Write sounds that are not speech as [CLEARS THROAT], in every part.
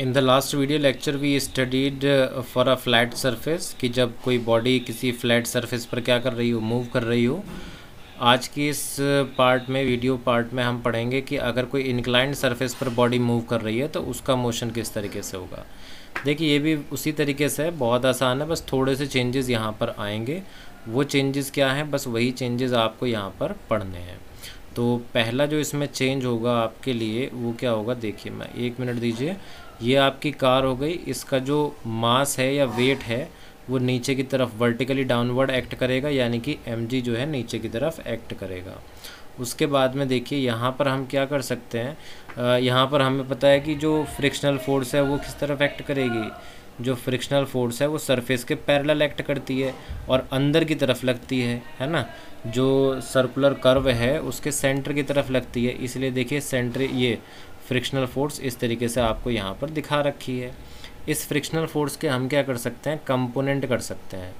In the last video lecture we studied for a flat surface कि जब कोई body किसी फ्लैट सरफेस पर क्या कर रही हो मूव कर रही हो आज की इस पार्ट uh, में वीडियो पार्ट में हम पढ़ेंगे कि अगर कोई इंक्लाइंड सरफेस पर बॉडी मूव कर रही है तो उसका मोशन किस तरीके से होगा देखिए ये भी उसी तरीके से है बहुत आसान है बस थोड़े से चेंजेस यहाँ पर आएंगे वो चेंजेस क्या हैं बस वही चेंजेस आपको यहाँ पर पढ़ने हैं तो पहला जो इसमें चेंज होगा आपके लिए वो क्या होगा देखिए मैं एक मिनट दीजिए ये आपकी कार हो गई इसका जो मास है या वेट है वो नीचे की तरफ वर्टिकली डाउनवर्ड एक्ट करेगा यानी कि एम जो है नीचे की तरफ एक्ट करेगा उसके बाद में देखिए यहाँ पर हम क्या कर सकते हैं यहाँ पर हमें पता है कि जो फ्रिक्शनल फोर्स है वो किस तरफ एक्ट करेगी जो फ्रिक्शनल फोर्स है वो सरफेस के पैरेलल एक्ट करती है और अंदर की तरफ लगती है है ना जो सर्कुलर कर्व है उसके सेंटर की तरफ लगती है इसलिए देखिए सेंटर ये फ्रिक्शनल फोर्स इस तरीके से आपको यहाँ पर दिखा रखी है इस फ्रिक्शनल फोर्स के हम क्या कर सकते हैं कंपोनेंट कर सकते हैं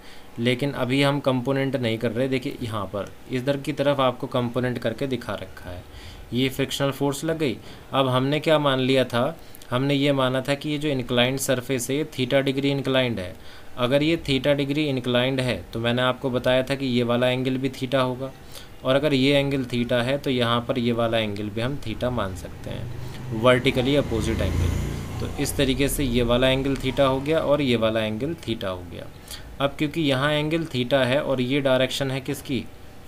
लेकिन अभी हम कंपोनेंट नहीं कर रहे देखिए यहाँ पर इस दर की तरफ आपको कंपोनेंट करके दिखा रखा है ये फ्रिक्शनल फोर्स लग गई अब हमने क्या मान लिया था हमने ये माना था कि ये जो इंक्लाइंड सरफेस है ये थीटा डिग्री इंक्लाइंड है अगर ये थीटा डिग्री इंक्लाइंड है तो मैंने आपको बताया था कि ये वाला एंगल भी थीटा होगा और अगर ये एंगल थीटा है तो यहाँ पर ये वाला एंगल भी हम थीटा मान सकते हैं वर्टिकली अपोजिट एंगल तो इस तरीके से ये वाला एंगल थीटा हो गया और ये वाला एंगल थीटा हो गया अब क्योंकि यहाँ एंगल थीटा है और ये डायरेक्शन है किसकी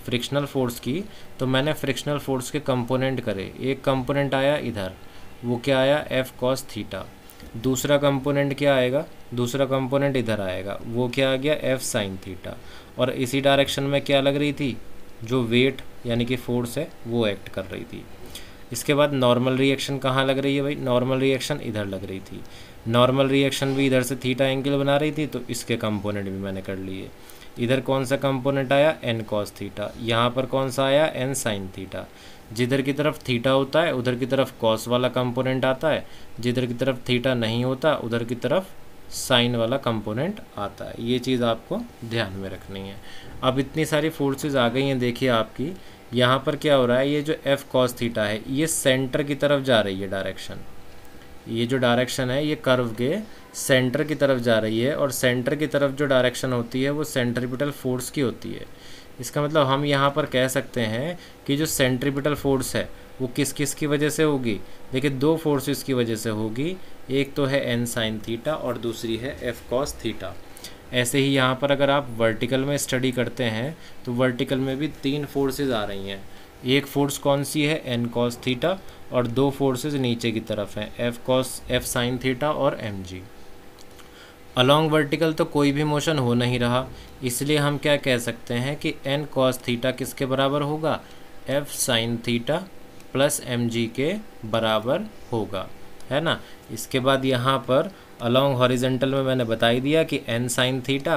फ्रिक्शनल फोर्स की तो मैंने फ्रिक्शनल फोर्स के कंपोनेंट करे एक कंपोनेंट आया इधर वो क्या आया एफ कॉस थीटा दूसरा कंपोनेंट क्या आएगा दूसरा कंपोनेंट इधर आएगा वो क्या आ गया एफ साइन थीटा और इसी डायरेक्शन में क्या लग रही थी जो वेट यानी कि फोर्स है वो एक्ट कर रही थी इसके बाद नॉर्मल रिएक्शन कहाँ लग रही है भाई नॉर्मल रिएक्शन इधर लग रही थी नॉर्मल रिएक्शन भी इधर से थीटा एंगल बना रही थी तो इसके कंपोनेंट भी मैंने कर लिए इधर कौन सा कंपोनेंट आया एन कॉस थीटा यहाँ पर कौन सा आया एन साइन थीटा जिधर की तरफ थीटा होता है उधर की तरफ कॉस वाला कंपोनेंट आता है जिधर की तरफ थीटा नहीं होता उधर की तरफ साइन वाला कंपोनेंट आता है ये चीज़ आपको ध्यान में रखनी है अब इतनी सारी फोर्सेज आ गई हैं देखिए आपकी यहाँ पर क्या हो रहा है ये जो एफ़ कॉस थीटा है ये सेंटर की तरफ जा रही है डायरेक्शन ये जो डायरेक्शन है ये कर्व के सेंटर की तरफ जा रही है और सेंटर की तरफ जो डायरेक्शन होती है वो सेंट्रीपिटल फोर्स की होती है इसका मतलब हम यहाँ पर कह सकते हैं कि जो सेंट्रीपिटल फोर्स है वो किस किस की वजह से होगी देखिए दो फोर्सेस की वजह से होगी एक तो है एन साइन थीटा और दूसरी है एफ कॉस थीटा ऐसे ही यहाँ पर अगर आप वर्टिकल में स्टडी करते हैं तो वर्टिकल में भी तीन फोर्सेज आ रही हैं एक फोर्स कौन सी है एन कॉस थीटा और दो फोर्सेज नीचे की तरफ हैं F cos F sine theta और एम जी अलॉन्ग वर्टिकल तो कोई भी मोशन हो नहीं रहा इसलिए हम क्या कह सकते हैं कि एन कॉस थीटा किसके बराबर होगा F sine theta plus M G के बराबर होगा है ना इसके बाद यहाँ पर अलॉन्ग हॉरिजेंटल में मैंने बता ही दिया कि N sine theta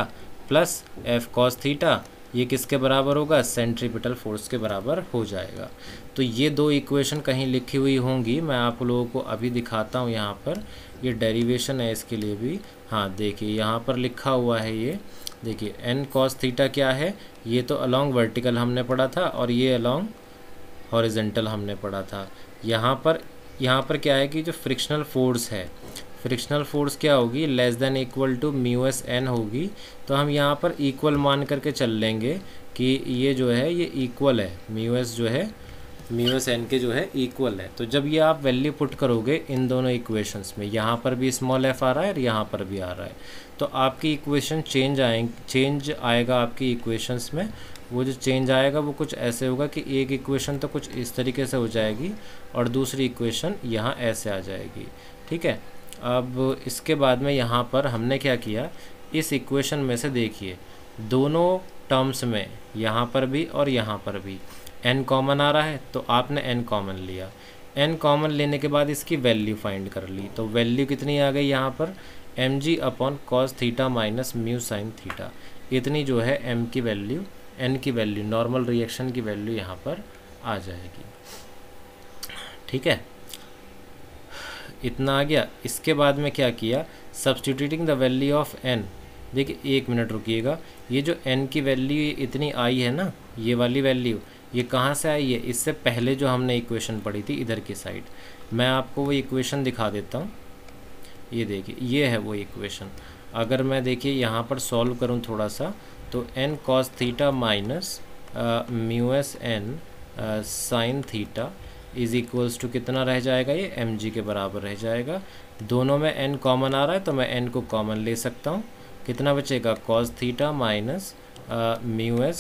plus F cos theta ये किसके बराबर होगा सेंट्रीपिटल फोर्स के बराबर हो जाएगा तो ये दो इक्वेशन कहीं लिखी हुई होंगी मैं आप लोगों को अभी दिखाता हूँ यहाँ पर ये डेरिवेशन है इसके लिए भी हाँ देखिए यहाँ पर लिखा हुआ है ये देखिए एन कॉस थीटा क्या है ये तो अलॉन्ग वर्टिकल हमने पढ़ा था और ये अलॉन्ग हॉरिजेंटल हमने पढ़ा था यहाँ पर यहाँ पर क्या है कि जो फ्रिक्शनल फोर्स है फ्रिक्शनल फोर्स क्या होगी less than equal to mu S N होगी तो हम यहाँ पर इक्वल मान करके चल लेंगे कि ये जो है ये इक्वल है म्यू एस जो है म्यू एस एन के जो है इक्वल है तो जब ये आप वैल्यू पुट करोगे इन दोनों इक्वेशंस में यहाँ पर भी स्मॉल एफ आ रहा है और यहाँ पर भी आ रहा है तो आपकी इक्वेशन चेंज आए चेंज आएगा आपकी इक्वेशंस में वो जो चेंज आएगा वो कुछ ऐसे होगा कि एक इक्वेशन तो कुछ इस तरीके से हो जाएगी और दूसरी इक्वेशन यहाँ ऐसे आ जाएगी ठीक है अब इसके बाद में यहाँ पर हमने क्या किया इस इक्वेशन में से देखिए दोनों टर्म्स में यहाँ पर भी और यहाँ पर भी एन कॉमन आ रहा है तो आपने एन कॉमन लिया एन कॉमन लेने के बाद इसकी वैल्यू फाइंड कर ली तो वैल्यू कितनी आ गई यहाँ पर M G upon cos theta minus mu sine theta इतनी जो है एम की वैल्यू एन की वैल्यू नॉर्मल रिएक्शन की वैल्यू यहाँ पर आ जाएगी ठीक है इतना आ गया इसके बाद में क्या किया substituting the value of N देखिए एक मिनट रुकिएगा ये जो एन की वैल्यू इतनी आई है ना ये वाली वैल्यू ये कहाँ से आई है इससे पहले जो हमने इक्वेशन पढ़ी थी इधर की साइड मैं आपको वो इक्वेशन दिखा देता हूँ ये देखिए ये है वो इक्वेशन अगर मैं देखिए यहाँ पर सॉल्व करूँ थोड़ा सा तो N cos theta minus mu S N sine theta is equals to कितना रह जाएगा ये एम के बराबर रह जाएगा दोनों में एन कॉमन आ रहा है तो मैं एन को कॉमन ले सकता हूँ कितना बचेगा cos theta minus mu S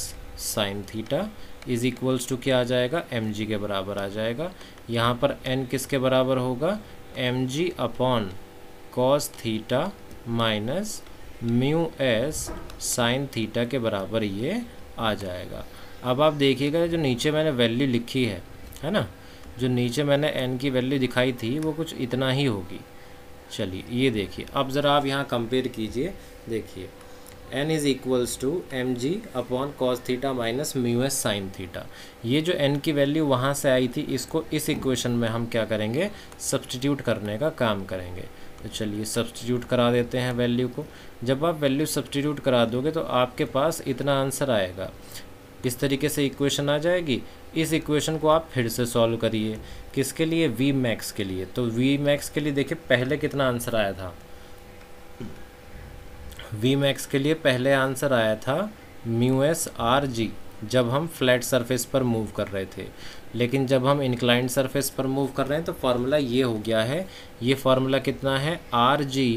sine theta is equals to क्या आ जाएगा एम के बराबर आ जाएगा यहाँ पर एन किसके बराबर होगा M G upon cos theta minus mu S sine theta के बराबर ये आ जाएगा अब आप देखिएगा जो नीचे मैंने वैल्यू लिखी है है ना जो नीचे मैंने एन की वैल्यू दिखाई थी वो कुछ इतना ही होगी चलिए ये देखिए अब ज़रा आप यहाँ कंपेयर कीजिए देखिए N is equals to M G upon cos theta minus mu S sine theta ये जो एन की वैल्यू वहाँ से आई थी इसको इस इक्वेशन में हम क्या करेंगे सब्सटीट्यूट करने का काम करेंगे तो चलिए सब्सटीट्यूट करा देते हैं वैल्यू को जब आप वैल्यू सब्सटीट्यूट करा दोगे तो आपके पास इतना आंसर आएगा किस तरीके से इक्वेशन आ जाएगी इस इक्वेशन को आप फिर से सॉल्व करिए किसके लिए वी मैक्स के लिए तो वी मैक्स के लिए देखिए पहले कितना आंसर आया था वी मैक्स के लिए पहले आंसर आया था म्यू एस आर जी जब हम फ्लैट सरफेस पर मूव कर रहे थे लेकिन जब हम इंक्लाइंड सरफेस पर मूव कर रहे हैं तो फार्मूला ये हो गया है ये फार्मूला कितना है आर जी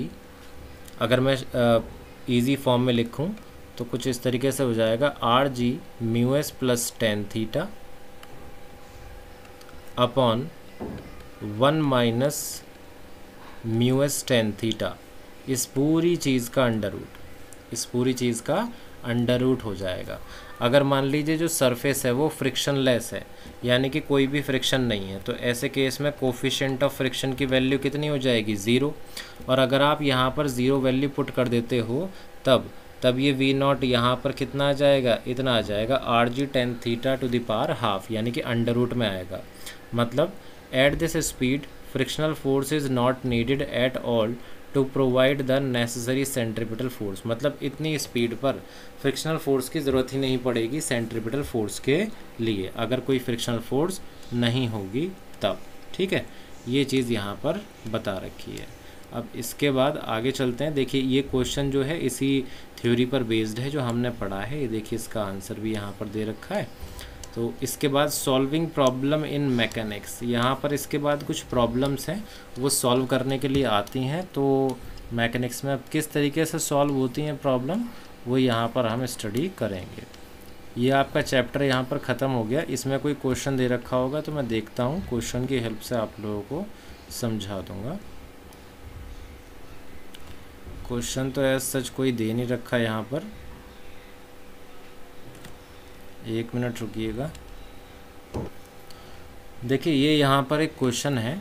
अगर मैं ईजी फॉर्म में लिखूँ तो कुछ इस तरीके से हो जाएगा R G mu S plus tan theta upon one minus mu S tan theta इस पूरी चीज़ का अंडर रूट इस पूरी चीज़ का अंडर रूट हो जाएगा अगर मान लीजिए जो सरफेस है वो फ्रिक्शन लेस है यानी कि कोई भी फ्रिक्शन नहीं है तो ऐसे केस में कोफिशेंट ऑफ फ्रिक्शन की वैल्यू कितनी हो जाएगी ज़ीरो और अगर आप यहाँ पर ज़ीरो वैल्यू पुट कर देते हो तब तब ये वी नॉट यहाँ पर कितना आ जाएगा इतना आ जाएगा R G tan theta to the power half यानी कि अंडर रूट में आएगा मतलब at this speed frictional force is not needed at all to provide the necessary centripetal force मतलब इतनी स्पीड पर फ्रिक्शनल फोर्स की ज़रूरत ही नहीं पड़ेगी सेंट्रिपिटल फोर्स के लिए अगर कोई फ्रिक्शनल फोर्स नहीं होगी तब ठीक है ये चीज़ यहाँ पर बता रखी है अब इसके बाद आगे चलते हैं देखिए ये क्वेश्चन जो है इसी थ्योरी पर बेस्ड है जो हमने पढ़ा है ये देखिए इसका आंसर भी यहाँ पर दे रखा है तो इसके बाद सॉल्विंग प्रॉब्लम इन मैकेनिक्स यहाँ पर इसके बाद कुछ प्रॉब्लम्स हैं वो सॉल्व करने के लिए आती हैं तो मैकेनिक्स में अब किस तरीके से सॉल्व होती हैं प्रॉब्लम वो यहाँ पर हम स्टडी करेंगे ये आपका चैप्टर यहाँ पर ख़त्म हो गया इसमें कोई क्वेश्चन दे रखा होगा तो मैं देखता हूँ क्वेश्चन की हेल्प से आप लोगों को समझा दूँगा क्वेश्चन तो ऐसा सच कोई दे नहीं रखा यहाँ पर एक मिनट रुकिएगा देखिए ये यहाँ पर एक क्वेश्चन है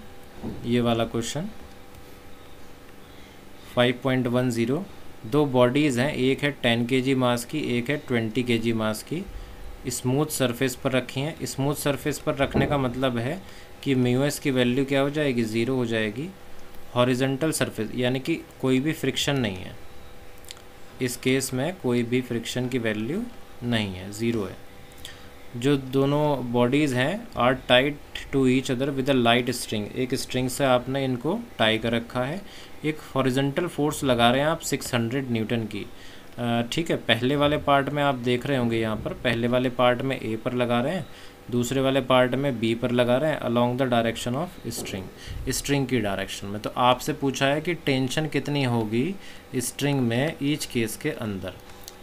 ये वाला क्वेश्चन 5.10 दो बॉडीज़ हैं एक है 10 के मास की एक है 20 के मास की स्मूथ सरफेस पर रखी हैं स्मूथ सरफेस पर रखने का मतलब है कि म्यूएस की वैल्यू क्या हो जाएगी ज़ीरो हो जाएगी हॉरिजेंटल सरफेस यानी कि कोई भी फ्रिक्शन नहीं है इस केस में कोई भी फ्रिक्शन की वैल्यू नहीं है ज़ीरो है जो दोनों बॉडीज़ हैं are tied to each other with a light string एक स्ट्रिंग से आपने इनको टाई कर रखा है एक हॉरिजेंटल फोर्स लगा रहे हैं आप 600 न्यूटन की ठीक है पहले वाले पार्ट में आप देख रहे होंगे यहाँ पर पहले वाले पार्ट में ए पर लगा रहे हैं दूसरे वाले पार्ट में बी पर लगा रहे हैं along the direction of string string की डायरेक्शन में तो आपसे पूछा है कि टेंशन कितनी होगी स्ट्रिंग में ईच केस के अंदर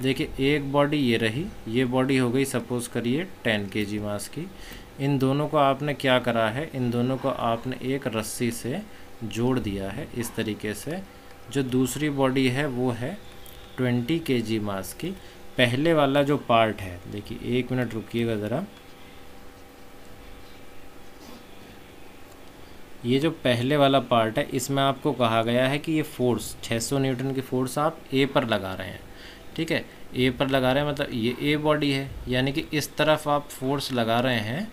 देखिए एक बॉडी ये रही ये बॉडी हो गई सपोज करिए टेन के जी मास की इन दोनों को आपने क्या करा है इन दोनों को आपने एक रस्सी से जोड़ दिया है इस तरीके से जो दूसरी बॉडी है वो है ट्वेंटी के जी मास की पहले वाला जो पार्ट है देखिए एक मिनट रुकिएगा ज़रा ये जो पहले वाला पार्ट है इसमें आपको कहा गया है कि ये फोर्स 600 न्यूटन की फोर्स आप ए पर लगा रहे हैं ठीक है ए पर लगा रहे हैं मतलब ये ए बॉडी है यानी कि इस तरफ आप फोर्स लगा रहे हैं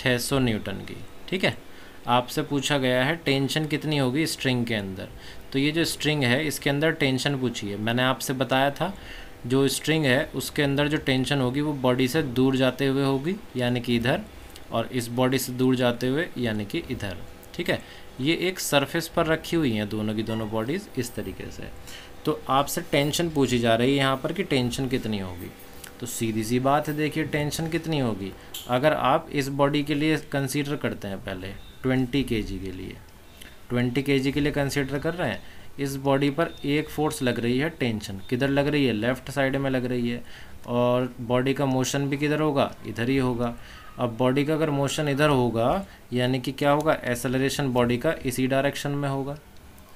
600 न्यूटन की ठीक है आपसे पूछा गया है टेंशन कितनी होगी स्ट्रिंग के अंदर तो ये जो स्ट्रिंग है इसके अंदर टेंशन पूछी है मैंने आपसे बताया था जो स्ट्रिंग है उसके अंदर जो टेंशन होगी वो बॉडी से दूर जाते हुए होगी यानी कि इधर और इस बॉडी से दूर जाते हुए यानी कि इधर ठीक है ये एक सरफेस पर रखी हुई हैं दोनों की दोनों बॉडीज़ इस तरीके से तो आपसे टेंशन पूछी जा रही है यहाँ पर कि टेंशन कितनी होगी तो सीधी सी बात है देखिए टेंशन कितनी होगी अगर आप इस बॉडी के लिए कंसीडर करते हैं पहले ट्वेंटी के के लिए ट्वेंटी के के लिए कंसीडर कर रहे हैं इस बॉडी पर एक फोर्स लग रही है टेंशन किधर लग रही है लेफ़्ट साइड में लग रही है और बॉडी का मोशन भी किधर होगा इधर ही होगा अब बॉडी का अगर मोशन इधर होगा यानी कि क्या होगा एसेलरेशन बॉडी का इसी डायरेक्शन में होगा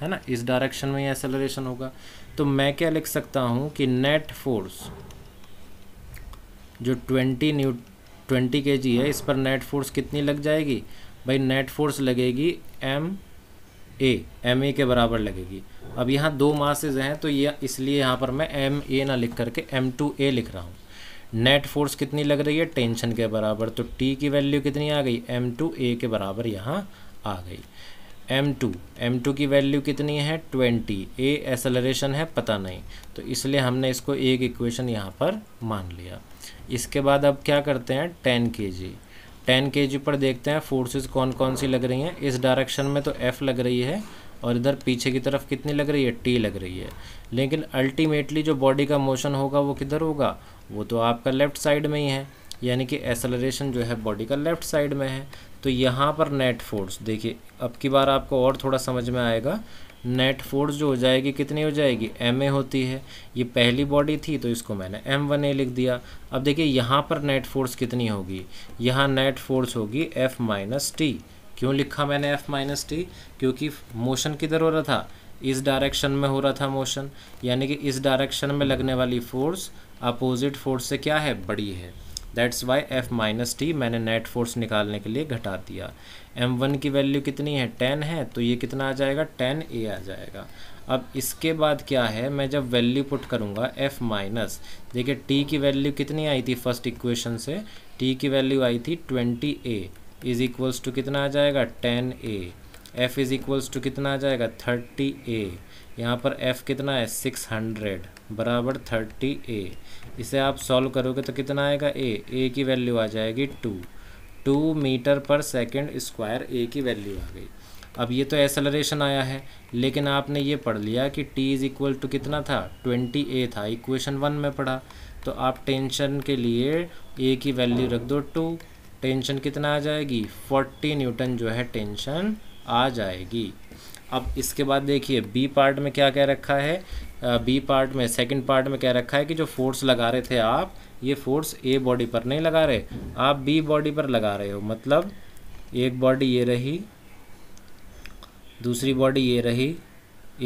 है ना इस डायरेक्शन में ही एसेलरेशन होगा तो मैं क्या लिख सकता हूँ कि नेट फोर्स जो ट्वेंटी न्यू ट्वेंटी के है इस पर नेट फोर्स कितनी लग जाएगी भाई नेट फोर्स लगेगी एम ए एम ए के बराबर लगेगी अब यहाँ दो मासेज हैं तो ये इसलिए यहाँ पर मैं एम ए ना लिख करके एम टू ए लिख रहा हूँ नेट फोर्स कितनी लग रही है टेंशन के बराबर तो टी की वैल्यू कितनी आ गई एम टू ए के बराबर यहाँ आ गई एम टू एम टू की वैल्यू कितनी है ट्वेंटी ए एसलरेशन है पता नहीं तो इसलिए हमने इसको एक इक्वेशन यहाँ पर मान लिया इसके बाद अब क्या करते हैं टेन के जी टेन के जी पर देखते हैं फोर्सेस कौन कौन सी लग रही हैं इस डायरेक्शन में तो एफ़ लग रही है और इधर पीछे की तरफ कितनी लग रही है टी लग रही है लेकिन अल्टीमेटली जो बॉडी का मोशन होगा वो किधर होगा वो तो आपका लेफ़्ट साइड में ही है यानी कि एसलरेशन जो है बॉडी का लेफ़्ट साइड में है तो यहाँ पर नेट फोर्स देखिए अब की बार आपको और थोड़ा समझ में आएगा नेट फोर्स जो हो जाएगी कितनी हो जाएगी एम ए होती है ये पहली बॉडी थी तो इसको मैंने एम वन ए लिख दिया अब देखिए यहाँ पर नेट फोर्स कितनी होगी यहाँ नेट फोर्स होगी एफ माइनस टी क्यों लिखा मैंने एफ माइनस टी क्योंकि मोशन किधर हो रहा था इस डायरेक्शन में हो रहा था मोशन यानी कि इस डायरेक्शन में लगने वाली फोर्स अपोजिट फोर्स से क्या है बड़ी है that's why F minus T मैंने नेट फोर्स निकालने के लिए घटा दिया एम वन की वैल्यू कितनी है टेन है तो ये कितना आ जाएगा टेन ए आ जाएगा अब इसके बाद क्या है मैं जब वैल्यू पुट करूँगा एफ माइनस देखिए टी की वैल्यू कितनी आई थी फर्स्ट इक्वेशन से टी की वैल्यू आई थी twenty A is equals to कितना आ जाएगा ten A F is equals to कितना आ जाएगा थर्टी ए यहाँ पर एफ़ कितना है सिक्स हंड्रेड बराबर थर्टी ए इसे आप सॉल्व करोगे तो कितना आएगा ए a की वैल्यू आ जाएगी two two metre per second square A की वैल्यू आ गई अब ये तो एसेलरेशन आया है लेकिन आपने ये पढ़ लिया कि टी इज़ इक्वल टू कितना था ट्वेंटी ए था इक्वेशन वन में पढ़ा तो आप टेंशन के लिए ए की वैल्यू रख दो टू टेंशन कितना आ जाएगी फोर्टी न्यूटन जो है टेंशन आ जाएगी अब इसके बाद देखिए बी पार्ट में क्या कह रखा है बी पार्ट में सेकंड पार्ट में कह रखा है कि जो फोर्स लगा रहे थे आप ये फोर्स ए बॉडी पर नहीं लगा रहे आप बी बॉडी पर लगा रहे हो मतलब एक बॉडी ये रही दूसरी बॉडी ये रही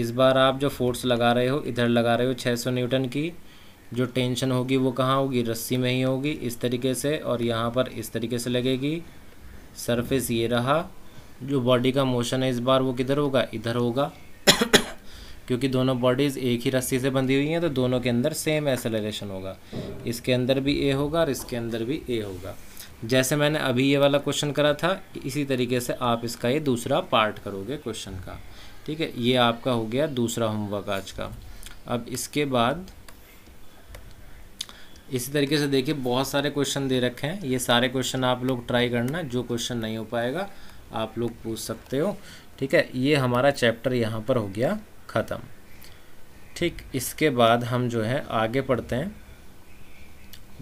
इस बार आप जो फोर्स लगा रहे हो इधर लगा रहे हो 600 न्यूटन की जो टेंशन होगी वो कहाँ होगी रस्सी में ही होगी इस तरीके से और यहाँ पर इस तरीके से लगेगी सरफेस ये रहा जो बॉडी का मोशन है इस बार वो किधर होगा इधर होगा [COUGHS] क्योंकि दोनों बॉडीज़ एक ही रस्सी से बंधी हुई हैं तो दोनों के अंदर सेम एसेलरेशन होगा इसके अंदर भी ए होगा और इसके अंदर भी ए होगा जैसे मैंने अभी ये वाला क्वेश्चन करा था इसी तरीके से आप इसका ये दूसरा पार्ट करोगे क्वेश्चन का ठीक है ये आपका हो गया दूसरा होमवर्क आज का अब इसके बाद इसी तरीके से देखिए बहुत सारे क्वेश्चन दे रखे हैं ये सारे क्वेश्चन आप लोग ट्राई करना जो क्वेश्चन नहीं हो पाएगा आप लोग पूछ सकते हो ठीक है ये हमारा चैप्टर यहाँ पर हो गया ख़त्म ठीक इसके बाद हम जो है आगे पढ़ते हैं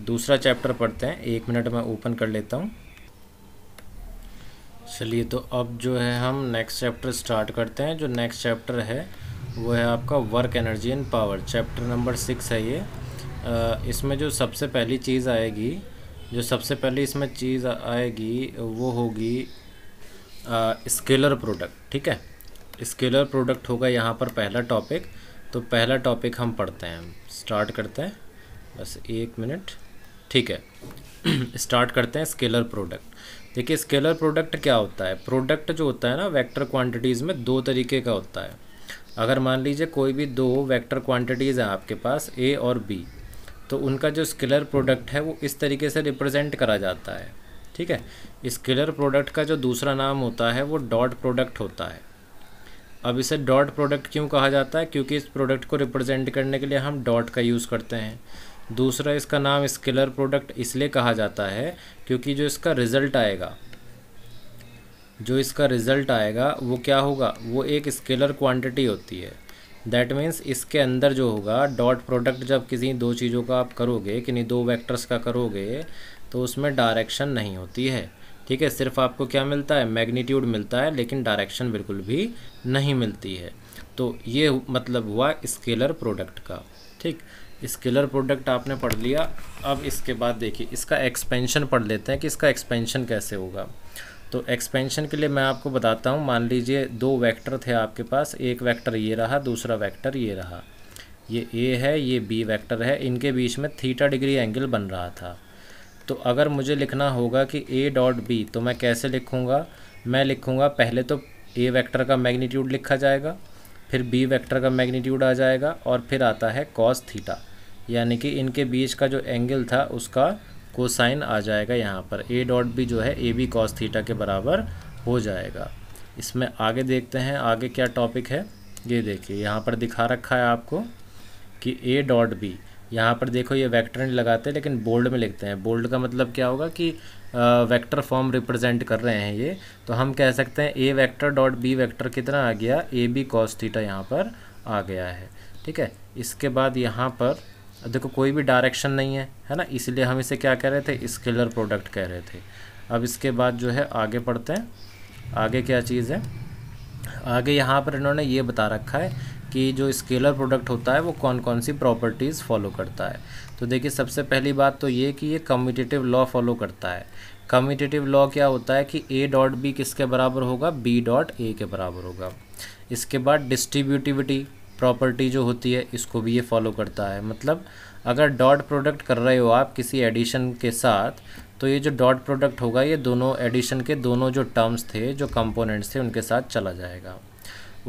दूसरा चैप्टर पढ़ते हैं एक मिनट में ओपन कर लेता हूँ चलिए तो अब जो है हम नेक्स्ट चैप्टर स्टार्ट करते हैं जो नेक्स्ट चैप्टर है वो है आपका work energy and power chapter number six है ये इसमें जो सबसे पहली चीज़ आएगी जो सबसे पहले इसमें चीज़ आएगी वो होगी स्केलर प्रोडक्ट ठीक है स्केलर प्रोडक्ट होगा यहाँ पर पहला टॉपिक तो पहला टॉपिक हम पढ़ते हैं स्टार्ट करते हैं बस एक मिनट ठीक है [CLEARS THROAT] स्टार्ट करते हैं स्केलर प्रोडक्ट देखिए स्केलर प्रोडक्ट क्या होता है प्रोडक्ट जो होता है ना वेक्टर क्वांटिटीज़ में दो तरीके का होता है अगर मान लीजिए कोई भी दो वेक्टर क्वांटिटीज़ हैं आपके पास ए और बी तो उनका जो स्किलर प्रोडक्ट है वो इस तरीके से रिप्रेजेंट करा जाता है ठीक है स्किलर प्रोडक्ट का जो दूसरा नाम होता है वो डॉट प्रोडक्ट होता है अब इसे डॉट प्रोडक्ट क्यों कहा जाता है क्योंकि इस प्रोडक्ट को रिप्रेजेंट करने के लिए हम डॉट का यूज़ करते हैं दूसरा इसका नाम स्किलर प्रोडक्ट इसलिए कहा जाता है क्योंकि जो इसका रिज़ल्ट आएगा जो इसका रिज़ल्ट आएगा वो क्या होगा वो एक स्केलर क्वांटिटी होती है दैट मीन्स इसके अंदर जो होगा डॉट प्रोडक्ट जब किसी दो चीज़ों का आप करोगे किन्हीं दो वेक्टर्स का करोगे तो उसमें डायरेक्शन नहीं होती है ठीक है सिर्फ आपको क्या मिलता है मैग्नीट्यूड मिलता है लेकिन डायरेक्शन बिल्कुल भी नहीं मिलती है तो ये मतलब हुआ स्केलर प्रोडक्ट का ठीक स्केलर प्रोडक्ट आपने पढ़ लिया अब इसके बाद देखिए इसका एक्सपेंशन पढ़ लेते हैं कि इसका एक्सपेंशन कैसे होगा तो एक्सपेंशन के लिए मैं आपको बताता हूँ मान लीजिए दो वेक्टर थे आपके पास एक वेक्टर ये रहा दूसरा वेक्टर ये रहा ये ए है ये बी वेक्टर है इनके बीच में थीटा डिग्री एंगल बन रहा था तो अगर मुझे लिखना होगा कि ए डॉट बी तो मैं कैसे लिखूँगा मैं लिखूँगा पहले तो ए वैक्टर का मैग्नीट्यूड लिखा जाएगा फिर बी वैक्टर का मैग्नीट्यूड आ जाएगा और फिर आता है कॉस थीटा यानी कि इनके बीच का जो एंगल था उसका कोसाइन आ जाएगा यहाँ पर ए डॉट बी जो है ए बी कॉस थीटा के बराबर हो जाएगा इसमें आगे देखते हैं आगे क्या टॉपिक है ये देखिए यहाँ पर दिखा रखा है आपको कि ए डॉट बी यहाँ पर देखो ये वेक्टर नहीं लगाते लेकिन बोल्ड में लिखते हैं बोल्ड का मतलब क्या होगा कि वेक्टर फॉर्म रिप्रेजेंट कर रहे हैं ये तो हम कह सकते हैं A vector dot B vector कितना आ गया ए बी कॉस थीटा यहाँ पर आ गया है ठीक है इसके बाद यहाँ पर देखो कोई भी डायरेक्शन नहीं है है ना इसलिए हम इसे क्या कह रहे थे स्केलर प्रोडक्ट कह रहे थे अब इसके बाद जो है आगे पढ़ते हैं आगे क्या चीज़ है आगे यहाँ पर इन्होंने ये बता रखा है कि जो स्केलर प्रोडक्ट होता है वो कौन कौन सी प्रॉपर्टीज़ फॉलो करता है तो देखिए सबसे पहली बात तो ये कि ये कम्यूटेटिव लॉ फॉलो करता है कम्यूटेटिव लॉ क्या होता है कि ए डॉट बी किसके बराबर होगा बी डॉट ए के बराबर होगा इसके बाद डिस्ट्रीब्यूटिविटी प्रॉपर्टी जो होती है इसको भी ये फॉलो करता है मतलब अगर डॉट प्रोडक्ट कर रहे हो आप किसी एडिशन के साथ तो ये जो डॉट प्रोडक्ट होगा ये दोनों एडिशन के दोनों जो टर्म्स थे जो कंपोनेंट्स थे उनके साथ चला जाएगा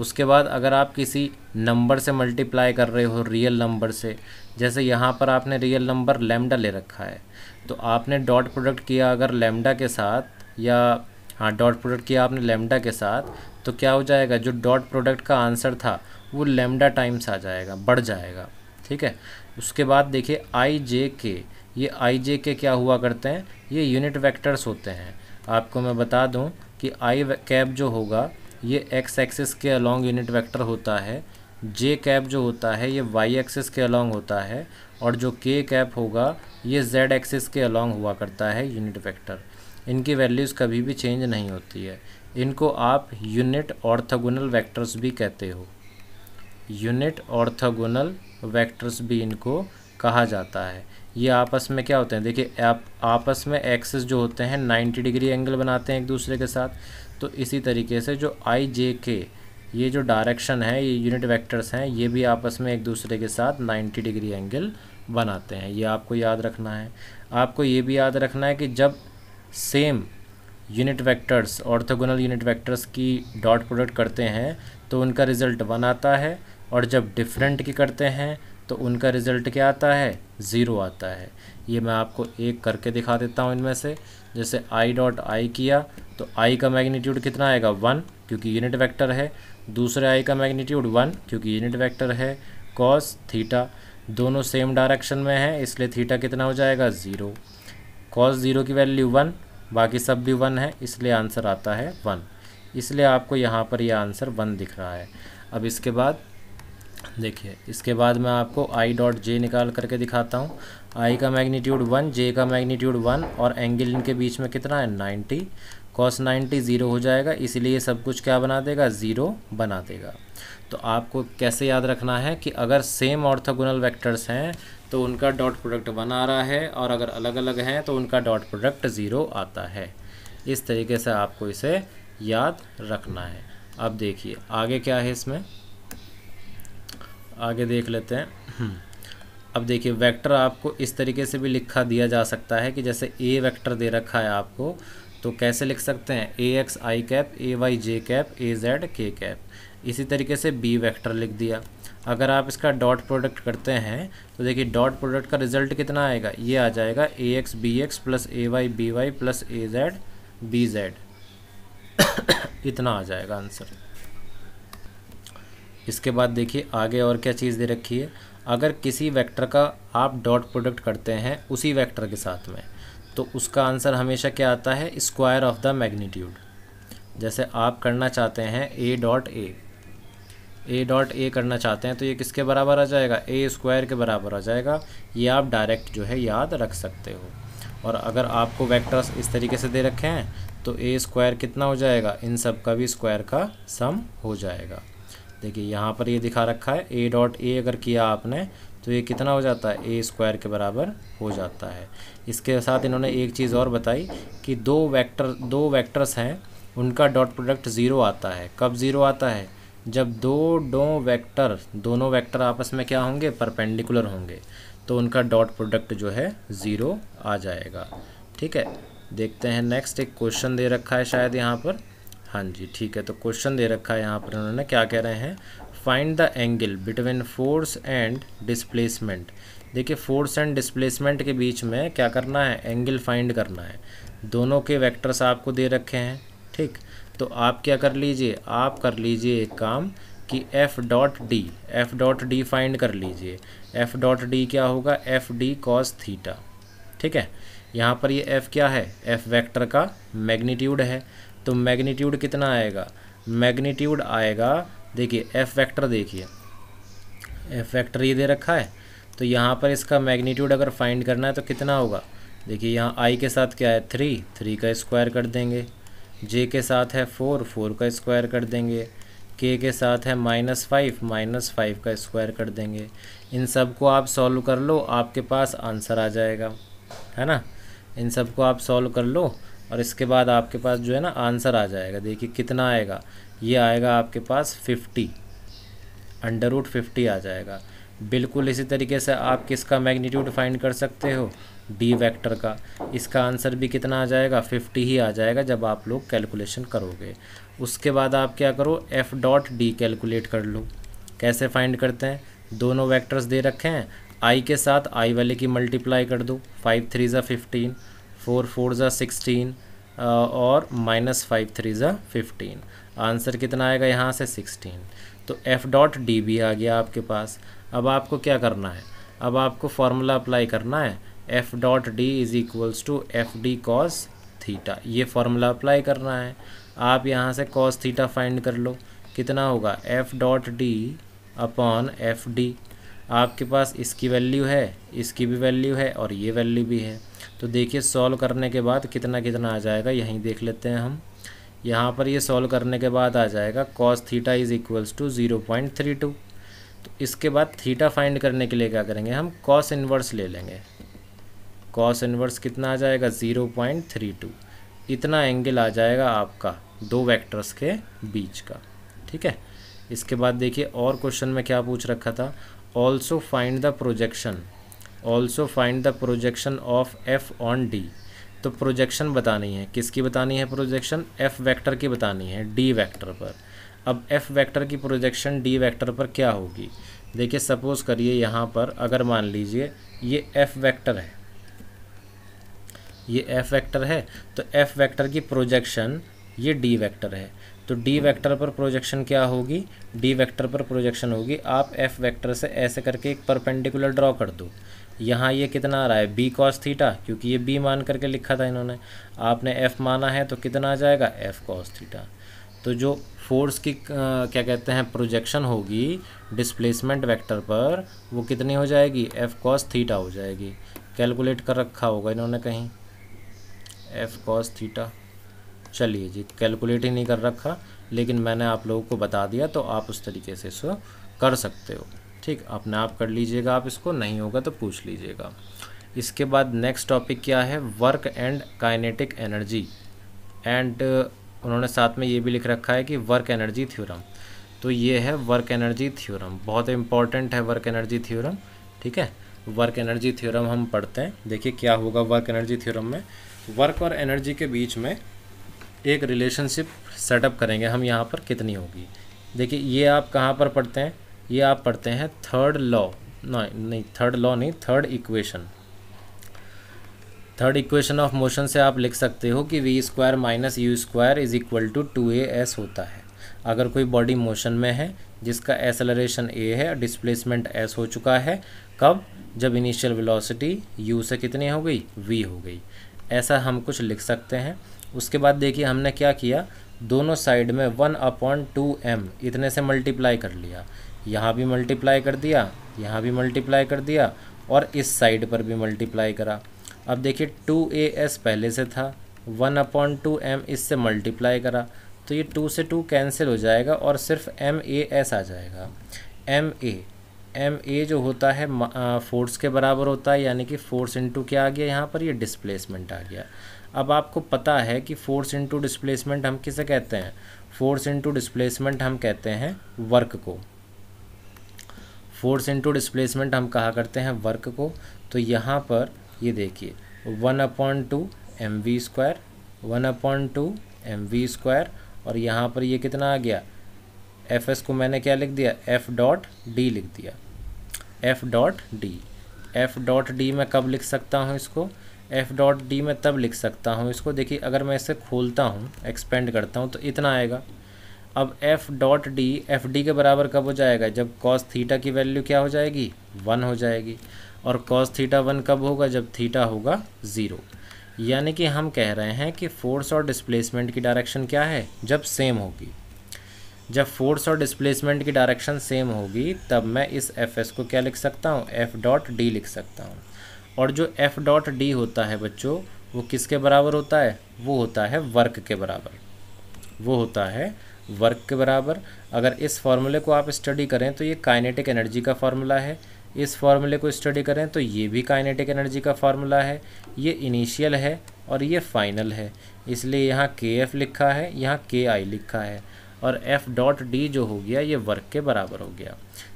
उसके बाद अगर आप किसी नंबर से मल्टीप्लाई कर रहे हो रियल नंबर से जैसे यहाँ पर आपने रियल नंबर लेमडा ले रखा है तो आपने डॉट प्रोडक्ट किया अगर लेमडा के साथ या हाँ डॉट प्रोडक्ट किया आपने लेमडा के साथ तो क्या हो जाएगा जो डॉट प्रोडक्ट का आंसर था वो लेमडा टाइम्स आ जाएगा बढ़ जाएगा ठीक है उसके बाद देखिए आई जे के ये आई जे के क्या हुआ करते हैं ये यूनिट वेक्टर्स होते हैं आपको मैं बता दूं कि आई कैप जो होगा ये एक्स एक्सिस के अलॉन्ग यूनिट वेक्टर होता है जे कैप जो होता है ये वाई एक्सिस के अलॉन्ग होता है और जो के कैप होगा ये जेड एक्सिस के अलॉन्ग हुआ करता है यूनिट वैक्टर इनकी वैल्यूज़ कभी भी चेंज नहीं होती है इनको आप यूनिट ऑर्थोगोनल वेक्टर्स भी कहते हो यूनिट ऑर्थोगोनल वेक्टर्स भी इनको कहा जाता है ये आपस में क्या होते हैं देखिए आप आपस में एक्सेस जो होते हैं 90 डिग्री एंगल बनाते हैं एक दूसरे के साथ तो इसी तरीके से जो आई जे के ये जो डायरेक्शन है ये यूनिट वेक्टर्स हैं ये भी आपस में एक दूसरे के साथ 90 डिग्री एंगल बनाते हैं ये आपको याद रखना है आपको ये भी याद रखना है कि जब same unit vectors orthogonal unit vectors की डॉट प्रोडक्ट करते हैं तो उनका रिज़ल्ट वन आता है और जब डिफरेंट की करते हैं तो उनका रिज़ल्ट क्या आता है ज़ीरो आता है ये मैं आपको एक करके दिखा देता हूँ इनमें से जैसे आई डॉट आई किया तो आई का मैग्नीट्यूड कितना आएगा वन क्योंकि यूनिट वेक्टर है दूसरे आई का मैग्नीट्यूड वन क्योंकि यूनिट वेक्टर है कॉस थीटा दोनों सेम डायरेक्शन में है इसलिए थीटा कितना हो जाएगा ज़ीरो कॉस ज़ीरो की वैल्यू वन बाकी सब भी वन है इसलिए आंसर आता है वन इसलिए आपको यहाँ पर यह आंसर वन दिख रहा है अब इसके बाद देखिए इसके बाद मैं आपको आई डॉट जे निकाल करके दिखाता हूँ आई का मैग्नीट्यूड वन जे का मैग्नीट्यूड वन और एंगल इनके बीच में कितना है नाइन्टी कॉस नाइन्टी ज़ीरो हो जाएगा इसलिए सब कुछ क्या बना देगा ज़ीरो बना देगा तो आपको कैसे याद रखना है कि अगर सेम ऑर्थोगोनल वेक्टर्स हैं तो उनका डॉट प्रोडक्ट वन आ रहा है और अगर अलग अलग हैं तो उनका डॉट प्रोडक्ट ज़ीरो आता है इस तरीके से आपको इसे याद रखना है अब देखिए आगे क्या है इसमें आगे देख लेते हैं हम्म। अब देखिए वेक्टर आपको इस तरीके से भी लिखा दिया जा सकता है कि जैसे ए वेक्टर दे रखा है आपको तो कैसे लिख सकते हैं A X I cap A Y J cap A Z K cap इसी तरीके से बी वेक्टर लिख दिया अगर आप इसका डॉट प्रोडक्ट करते हैं तो देखिए डॉट प्रोडक्ट का रिजल्ट कितना आएगा ये आ जाएगा A X B X plus A Y B Y plus A Z B Z इतना आ जाएगा आंसर इसके बाद देखिए आगे और क्या चीज़ दे रखी है अगर किसी वेक्टर का आप डॉट प्रोडक्ट करते हैं उसी वेक्टर के साथ में तो उसका आंसर हमेशा क्या आता है स्क्वायर ऑफ द मैग्नीट्यूड जैसे आप करना चाहते हैं ए dot A A dot A करना चाहते हैं तो ये किसके बराबर आ जाएगा ए स्क्वायर के बराबर आ जाएगा ये आप डायरेक्ट जो है याद रख सकते हो और अगर आपको वेक्टर्स इस तरीके से दे रखे हैं तो ए स्क्वायर कितना हो जाएगा इन सब का भी स्क्वायर का सम हो जाएगा देखिए यहाँ पर ये दिखा रखा है ए डॉट ए अगर किया आपने तो ये कितना हो जाता है ए स्क्वायर के बराबर हो जाता है इसके साथ इन्होंने एक चीज़ और बताई कि दो वैक्टर दो वैक्टर्स हैं उनका डॉट प्रोडक्ट ज़ीरो आता है कब ज़ीरो आता है जब दो डो वेक्टर दोनों वेक्टर आपस में क्या होंगे परपेंडिकुलर होंगे तो उनका डॉट प्रोडक्ट जो है ज़ीरो आ जाएगा ठीक है देखते हैं नेक्स्ट एक क्वेश्चन दे रखा है शायद यहाँ पर हाँ जी ठीक है तो क्वेश्चन दे रखा है यहाँ पर उन्होंने क्या कह रहे हैं find the angle between force and displacement देखिए फोर्स एंड डिस्प्लेसमेंट के बीच में क्या करना है एंगल फाइंड करना है दोनों के वैक्टर्स आपको दे रखे हैं ठीक तो आप क्या कर लीजिए आप कर लीजिए एक काम कि F dot D F dot D find कर लीजिए एफ डॉट डी क्या होगा एफ डी कॉस थीटा ठीक है यहाँ पर ये एफ क्या है एफ वेक्टर का मैग्नीट्यूड है तो मैग्नीट्यूड कितना आएगा मैग्नीट्यूड आएगा देखिए एफ वेक्टर देखिए एफ वेक्टर ये दे रखा है तो यहाँ पर इसका मैग्नीट्यूड अगर फाइंड करना है तो कितना होगा देखिए यहाँ आई के साथ क्या है थ्री थ्री का स्क्वायर कर देंगे जे के साथ है फोर फोर का स्क्वायर कर देंगे के के साथ है माइनस फाइव माइनस फाइव का स्क्वायर कर देंगे इन सब को आप सॉल्व कर लो आपके पास आंसर आ जाएगा है ना इन सब को आप सॉल्व कर लो और इसके बाद आपके पास जो है ना आंसर आ जाएगा देखिए कितना आएगा ये आएगा आपके पास फिफ्टी अंडर रूट फिफ्टी आ जाएगा बिल्कुल इसी तरीके से आप किसका मैग्नीट्यूड फाइंड कर सकते हो बी वेक्टर का इसका आंसर भी कितना आ जाएगा फिफ्टी ही आ जाएगा जब आप लोग कैलकुलेशन करोगे उसके बाद आप क्या करो एफ डॉट डी कैलकुलेट कर लो कैसे फाइंड करते हैं दोनों वेक्टर्स दे रखे हैं आई के साथ आई वाले की मल्टीप्लाई कर दो फाइव थ्री ज़ा फिफ्टीन फोर फोर ज़ा सिक्सटीन और माइनस फाइव थ्री ज़ा फिफ्टीन आंसर कितना आएगा यहाँ से सिक्सटीन तो एफ डॉट डी भी आ गया आपके पास अब आपको क्या करना है अब आपको फार्मूला अप्लाई करना है F dot D is equals to F D cos theta ये फॉर्मूला अप्लाई करना है आप यहाँ से कॉस थीटा फाइंड कर लो कितना होगा F dot D upon F D आपके पास इसकी वैल्यू है इसकी भी वैल्यू है और ये वैल्यू भी है तो देखिए सॉल्व करने के बाद कितना कितना आ जाएगा यहीं देख लेते हैं हम यहाँ पर ये सॉल्व करने के बाद आ जाएगा cos theta is equals to zero point three two तो इसके बाद थीटा फाइंड करने के लिए क्या करेंगे हम कॉस इन्वर्स ले लेंगे कॉस इनवर्स कितना आ जाएगा ज़ीरो पॉइंट थ्री टू इतना एंगल आ जाएगा आपका दो वेक्टर्स के बीच का ठीक है इसके बाद देखिए और क्वेश्चन में क्या पूछ रखा था also find the projection also find the projection of F on D तो प्रोजेक्शन बतानी है किसकी बतानी है प्रोजेक्शन एफ वैक्टर की बतानी है डी वैक्टर पर अब एफ वेक्टर की प्रोजेक्शन डी वेक्टर पर क्या होगी देखिए सपोज़ करिए यहाँ पर अगर मान लीजिए ये एफ वेक्टर है ये एफ वेक्टर है तो एफ वेक्टर की प्रोजेक्शन ये डी वेक्टर है तो डी वेक्टर पर प्रोजेक्शन क्या होगी डी वेक्टर पर प्रोजेक्शन होगी आप एफ वेक्टर से ऐसे करके एक परपेंडिकुलर ड्रॉ कर दो यहाँ ये कितना आ रहा है बी कॉस थीटा क्योंकि ये बी मान करके लिखा था इन्होंने आपने एफ माना है तो कितना आ जाएगा एफ कॉस थीटा तो जो फोर्स की क्या कहते हैं प्रोजेक्शन होगी डिस्प्लेसमेंट वेक्टर पर वो कितनी हो जाएगी एफ कॉस थीटा हो जाएगी कैलकुलेट कर रखा होगा इन्होंने कहीं एफ कॉस थीटा चलिए जी कैलकुलेट ही नहीं कर रखा लेकिन मैंने आप लोगों को बता दिया तो आप उस तरीके से इसको कर सकते हो ठीक अपने आप कर लीजिएगा आप इसको नहीं होगा तो पूछ लीजिएगा इसके बाद नेक्स्ट टॉपिक क्या है work and kinetic energy and उन्होंने साथ में ये भी लिख रखा है कि वर्क एनर्जी थ्योरम तो ये है वर्क एनर्जी थ्योरम बहुत इंपॉर्टेंट है वर्क एनर्जी थ्योरम ठीक है वर्क एनर्जी थ्योरम हम पढ़ते हैं देखिए क्या होगा वर्क एनर्जी थ्योरम में वर्क और एनर्जी के बीच में एक रिलेशनशिप सेटअप करेंगे हम यहाँ पर कितनी होगी देखिए ये आप कहाँ पर पढ़ते हैं ये आप पढ़ते हैं थर्ड लॉ नहीं थर्ड लॉ नहीं third equation third equation of motion से आप लिख सकते हो कि V square minus U square is equal to two A S होता है अगर कोई बॉडी मोशन में है जिसका एसेलरेशन ए है डिस्प्लेसमेंट एस हो चुका है कब जब इनिशियल वेलोसिटी यू से कितनी हो गई वी हो गई ऐसा हम कुछ लिख सकते हैं उसके बाद देखिए हमने क्या किया दोनों साइड में वन अपॉन टू एम इतने से मल्टीप्लाई कर लिया यहाँ भी मल्टीप्लाई कर दिया यहाँ भी मल्टीप्लाई कर दिया और इस साइड पर भी मल्टीप्लाई करा अब देखिए टू ए एस पहले से था वन अपॉन टू एम इससे मल्टीप्लाई करा तो ये टू से टू कैंसिल हो जाएगा और सिर्फ एम ए एस आ जाएगा एम ए एम ए जो होता है फोर्स के बराबर होता है यानी कि फोर्स इंटू क्या आ गया यहाँ पर ये यह डिस्प्लेसमेंट आ गया अब आपको पता है कि फोर्स इंटू डिस्प्लेसमेंट हम किसे कहते हैं फोर्स इंटू डिस्प्लेसमेंट हम कहते हैं वर्क को फोर्स इंटू डिस्प्लेसमेंट हम कहा करते हैं वर्क को तो यहाँ पर ये देखिए one upon two M V square one upon two M V square और यहाँ पर ये कितना आ गया एफ एस को मैंने क्या लिख दिया एफ डॉट डी लिख दिया F dot D F dot D मैं कब लिख सकता हूँ इसको एफ डॉट डी मैं तब लिख सकता हूँ इसको देखिए अगर मैं इसे खोलता हूँ एक्सपेंड करता हूँ तो इतना आएगा अब F dot D F D के बराबर कब हो जाएगा जब कॉस थीटा की वैल्यू क्या हो जाएगी वन हो जाएगी और कॉस थीटा वन कब होगा जब थीटा होगा ज़ीरो यानी कि हम कह रहे हैं कि फोर्स और डिस्प्लेसमेंट की डायरेक्शन क्या है जब सेम होगी जब फोर्स और डिस्प्लेसमेंट की डायरेक्शन सेम होगी तब मैं इस एफ एस को क्या लिख सकता हूँ एफ डॉट डी लिख सकता हूँ और जो एफ डॉट डी होता है बच्चों वो किसके बराबर होता है वो होता है वर्क के बराबर वो होता है वर्क के बराबर अगर इस फार्मूले को आप स्टडी करें तो ये काइनेटिक एनर्जी का फार्मूला है इस फार्मूले को स्टडी करें तो ये भी काइनेटिक एनर्जी का फार्मूला है ये इनिशियल है और ये फाइनल है इसलिए यहाँ के एफ लिखा है यहाँ के आई लिखा है और एफ डॉट डी जो हो गया ये वर्क के बराबर हो गया